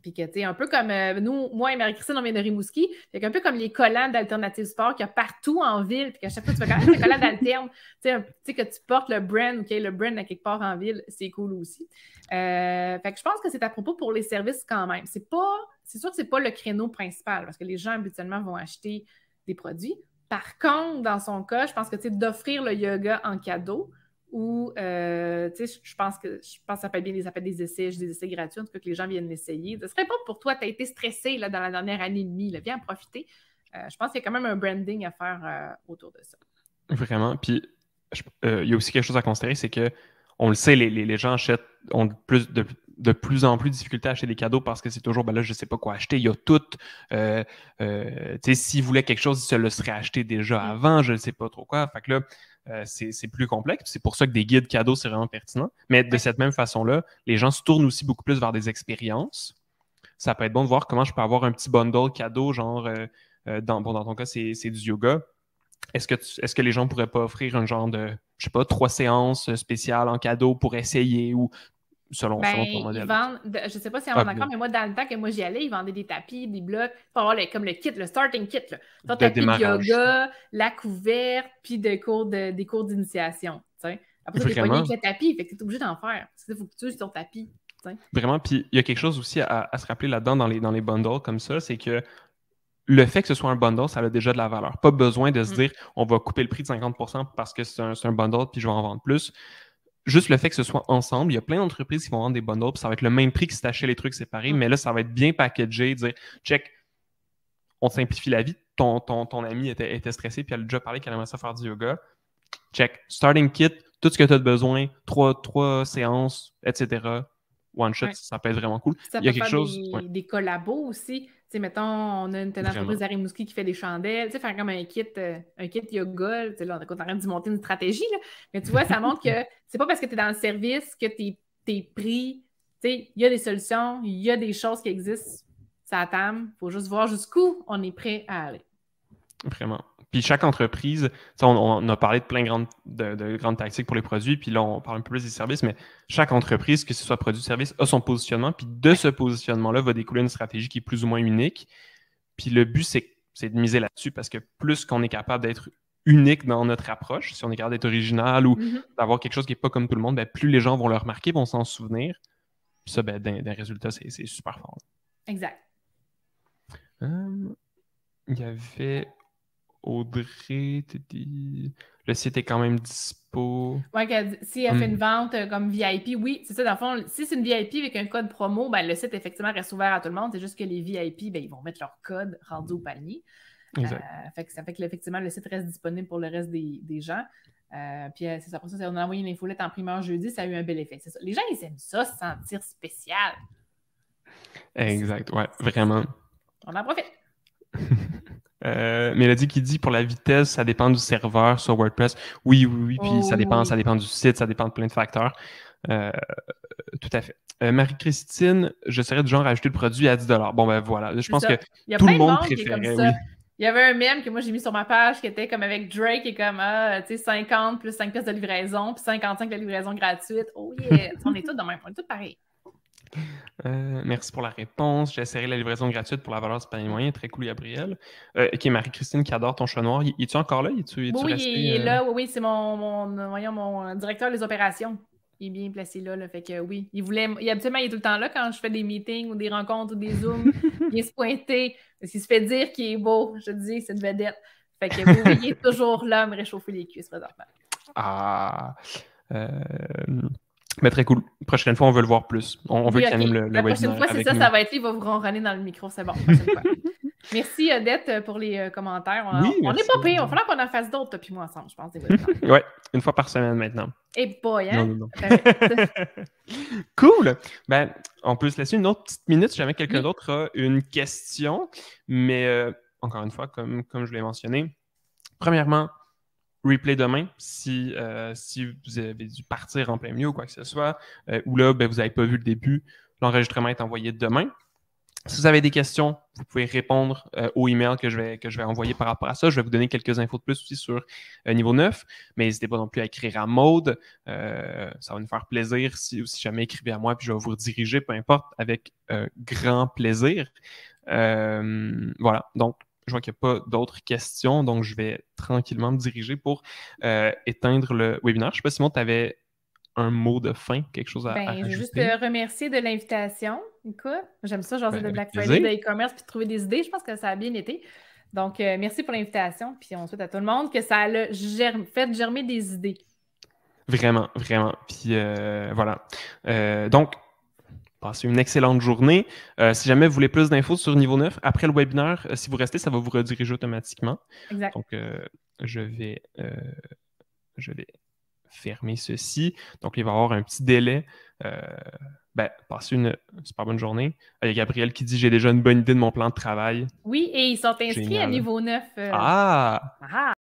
puis que, tu sais, un peu comme euh, nous, moi et Marie-Christine, on vient de Rimouski. Fait peu comme les collants d'Alternative Sport qu'il y a partout en ville. Puis qu'à chaque fois, tu fais quand même des collants d'alterne. Tu sais, que tu portes le brand, OK, le brand à quelque part en ville, c'est cool aussi. Euh, fait que je pense que c'est à propos pour les services quand même. C'est pas, c'est sûr que c'est pas le créneau principal parce que les gens habituellement vont acheter des produits. Par contre, dans son cas, je pense que, tu sais, d'offrir le yoga en cadeau, ou, euh, tu sais, je pense que je pense ça être bien les appels des essais, des essais gratuits, en tout cas que les gens viennent l'essayer. Ce serait pas pour toi, tu as été stressé là, dans la dernière année et demie, là, viens en profiter. Euh, je pense qu'il y a quand même un branding à faire euh, autour de ça. Vraiment. Puis, il y a aussi quelque chose à considérer, c'est que on le sait, les, gens achètent, ont de, plus en plus de difficultés à acheter des cadeaux parce que c'est toujours, ben là, je ne sais pas quoi acheter, il y a tout. tu sais, s'ils voulaient quelque chose, ils se le seraient acheté déjà mm. avant, je ne sais pas trop quoi. Fait que là, euh, c'est plus complexe. C'est pour ça que des guides cadeaux, c'est vraiment pertinent. Mais de cette même façon-là, les gens se tournent aussi beaucoup plus vers des expériences. Ça peut être bon de voir comment je peux avoir un petit bundle cadeau, genre, euh, euh, dans, dans ton cas, c'est du yoga. Est-ce que, est que les gens pourraient pas offrir un genre de, je sais pas, trois séances spéciales en cadeau pour essayer ou Selon, ben, modèle. Ils vendent, je ne sais pas si on en a ah, encore, mais moi, dans le temps que moi j'y allais, ils vendaient des tapis, des blocs, pour avoir comme le kit, le starting kit. Là. tapis de yoga, la couverte, puis cours des cours d'initiation. Après, tu pas pas avec le tapis, fait que tu es obligé d'en faire. Il faut que tu uses ton tapis. Vraiment, puis il y a quelque chose aussi à, se rappeler là-dedans dans les, dans les bundles comme ça, c'est que le fait que ce soit un bundle, ça a déjà de la valeur. Pas besoin de se mm. dire, on va couper le prix de 50% parce que c'est un, un, bundle puis je vais en vendre plus juste le fait que ce soit ensemble, il y a plein d'entreprises qui vont vendre des bundles, puis ça va être le même prix que si t'achetais les trucs séparés, mais là, ça va être bien packagé, dire check, on simplifie la vie. Ton, ton, ami était, était, stressé, puis elle a déjà parlé qu'elle aimerait ça faire du yoga. Check, starting kit, tout ce que tu as besoin, trois, trois séances, etc. One shot, ça peut être vraiment cool. Ça il y a peut quelque des collabos aussi. Tu sais, mettons, on a une teneur entreprise à qui fait des chandelles, tu sais, faire comme un kit, euh, un kit yoga, tu sais, là, on est en train de monter une stratégie, là. Mais tu vois, ça montre que c'est pas parce que tu es dans le service que tu es, pris, tu sais, il y a des solutions, il y a des choses qui existent, ça t'aime. il faut juste voir jusqu'où on est prêt à aller. Vraiment. Puis chaque entreprise, on, a parlé de plein de, grandes tactiques pour les produits, puis là, on parle un peu plus des services, mais chaque entreprise, que ce soit produit ou service, a son positionnement. Puis de ce positionnement-là va découler une stratégie qui est plus ou moins unique. Puis le but, c'est de miser là-dessus parce que plus qu'on est capable d'être unique dans notre approche, si on est capable d'être original ou mm-hmm. d'avoir quelque chose qui n'est pas comme tout le monde, ben, plus les gens vont le remarquer, vont s'en souvenir. Puis ça, ben, d'un résultat, c'est super fort. Exact. Hum, il y avait Audrey, Le site est quand même dispo. Oui, si elle fait une hmm. vente euh, comme VIP, oui, c'est ça, dans le fond, si c'est une VIP avec un code promo, ben, le site, effectivement, reste ouvert à tout le monde. C'est juste que les VIP, ben, ils vont mettre leur code rendu au hmm. panier. Euh, ça fait que, effectivement, le site reste disponible pour le reste des, gens. Euh, puis c'est ça, pour ça, on a envoyé une infolette en primaire jeudi, ça a eu un bel effet. Les gens, ils aiment ça, se sentir spécial. Exact, ouais, vraiment. On en profite. Euh, Mélodie qui dit pour la vitesse, ça dépend du serveur sur WordPress. Oui, oui, oui, puis ça dépend, oh. ça dépend du site, ça dépend de plein de facteurs. Euh, tout à fait. Euh, Marie-Christine, je serais du genre à ajouter le produit à 10 Bon, ben voilà, je pense que tout le monde préférait. Oui. Il y avait un mème que moi j'ai mis sur ma page qui était comme avec Drake et comme, ah, tu sais, 50 plus 5 pièces de livraison, puis 55 de livraison gratuite. Oh yeah, on est tous dans même, on est tous pareils. Euh, merci pour la réponse. J'ai serré la livraison gratuite pour la valeur du panier moyen. Très cool, Gabriel. Euh, ok, Marie-Christine qui adore ton chat noir. Es-tu encore là? oui, il est là. Euh? Oui, c'est mon, mon, mon directeur des opérations. Il est bien placé là, Fait que oui, il voulait. Il, habituellement, il est tout le temps là quand je fais des meetings ou des rencontres ou des Zooms. il vient se pointer. Parce se fait dire qu'il est beau. Je te dis, c'est une vedette. Fait que vous voyez toujours là me réchauffer les cuisses présentement. Ah. Mais très cool. Prochaine fois, on veut le voir plus. On, veut qu'il anime le, le La prochaine fois, c'est ça, ça va être. Il va vous ronronner dans le micro, c'est bon. Merci Odette pour les euh, commentaires. On, n'est pas pire. Il va falloir qu'on en fasse d'autres, puis moi ensemble, je pense. oui, une fois par semaine maintenant. Et eh pas boy, hein? cool! Ben, on peut se laisser une autre petite minute si jamais quelqu'un d'autre a une question. Mais euh, encore une fois, comme, comme je l'ai mentionné, premièrement, replay demain si, euh, si vous avez dû partir en plein milieu ou quoi que ce soit, euh, ou là, ben, vous n'avez pas vu le début, l'enregistrement est envoyé demain. Si vous avez des questions, vous pouvez répondre euh, au email que je, vais, que je vais envoyer par rapport à ça. Je vais vous donner quelques infos de plus aussi sur niveau 9, mais n'hésitez pas non plus à écrire à mode. ça va nous faire plaisir si, si jamais écrivez à moi, puis je vais vous rediriger, peu importe, avec grand plaisir. voilà, donc je vois qu'il n'y a pas d'autres questions, donc je vais tranquillement me diriger pour euh, éteindre le webinaire. Je ne sais pas, si tu avais un mot de fin, quelque chose à, ben, à Juste te remercier de l'invitation. Écoute, j'aime ça, genre de ben, Black Friday, de e-commerce, puis de trouver des idées. Je pense que ça a bien été. Donc, euh, merci pour l'invitation. Puis on souhaite à tout le monde que ça a germe, fait germer des idées. Vraiment, vraiment. Puis euh, voilà. donc, Passez une excellente journée. Euh, si jamais vous voulez plus d'infos sur Niveau 9, après le webinaire, euh, si vous restez, ça va vous rediriger automatiquement. Exact. Donc, euh, je vais, je vais fermer ceci. Donc, il va y avoir un petit délai. ben, passez une super bonne journée. Il y a Gabriel qui dit J'ai déjà une bonne idée de mon plan de travail. Oui, et ils sont inscrits à niveau 9. Ah! ah.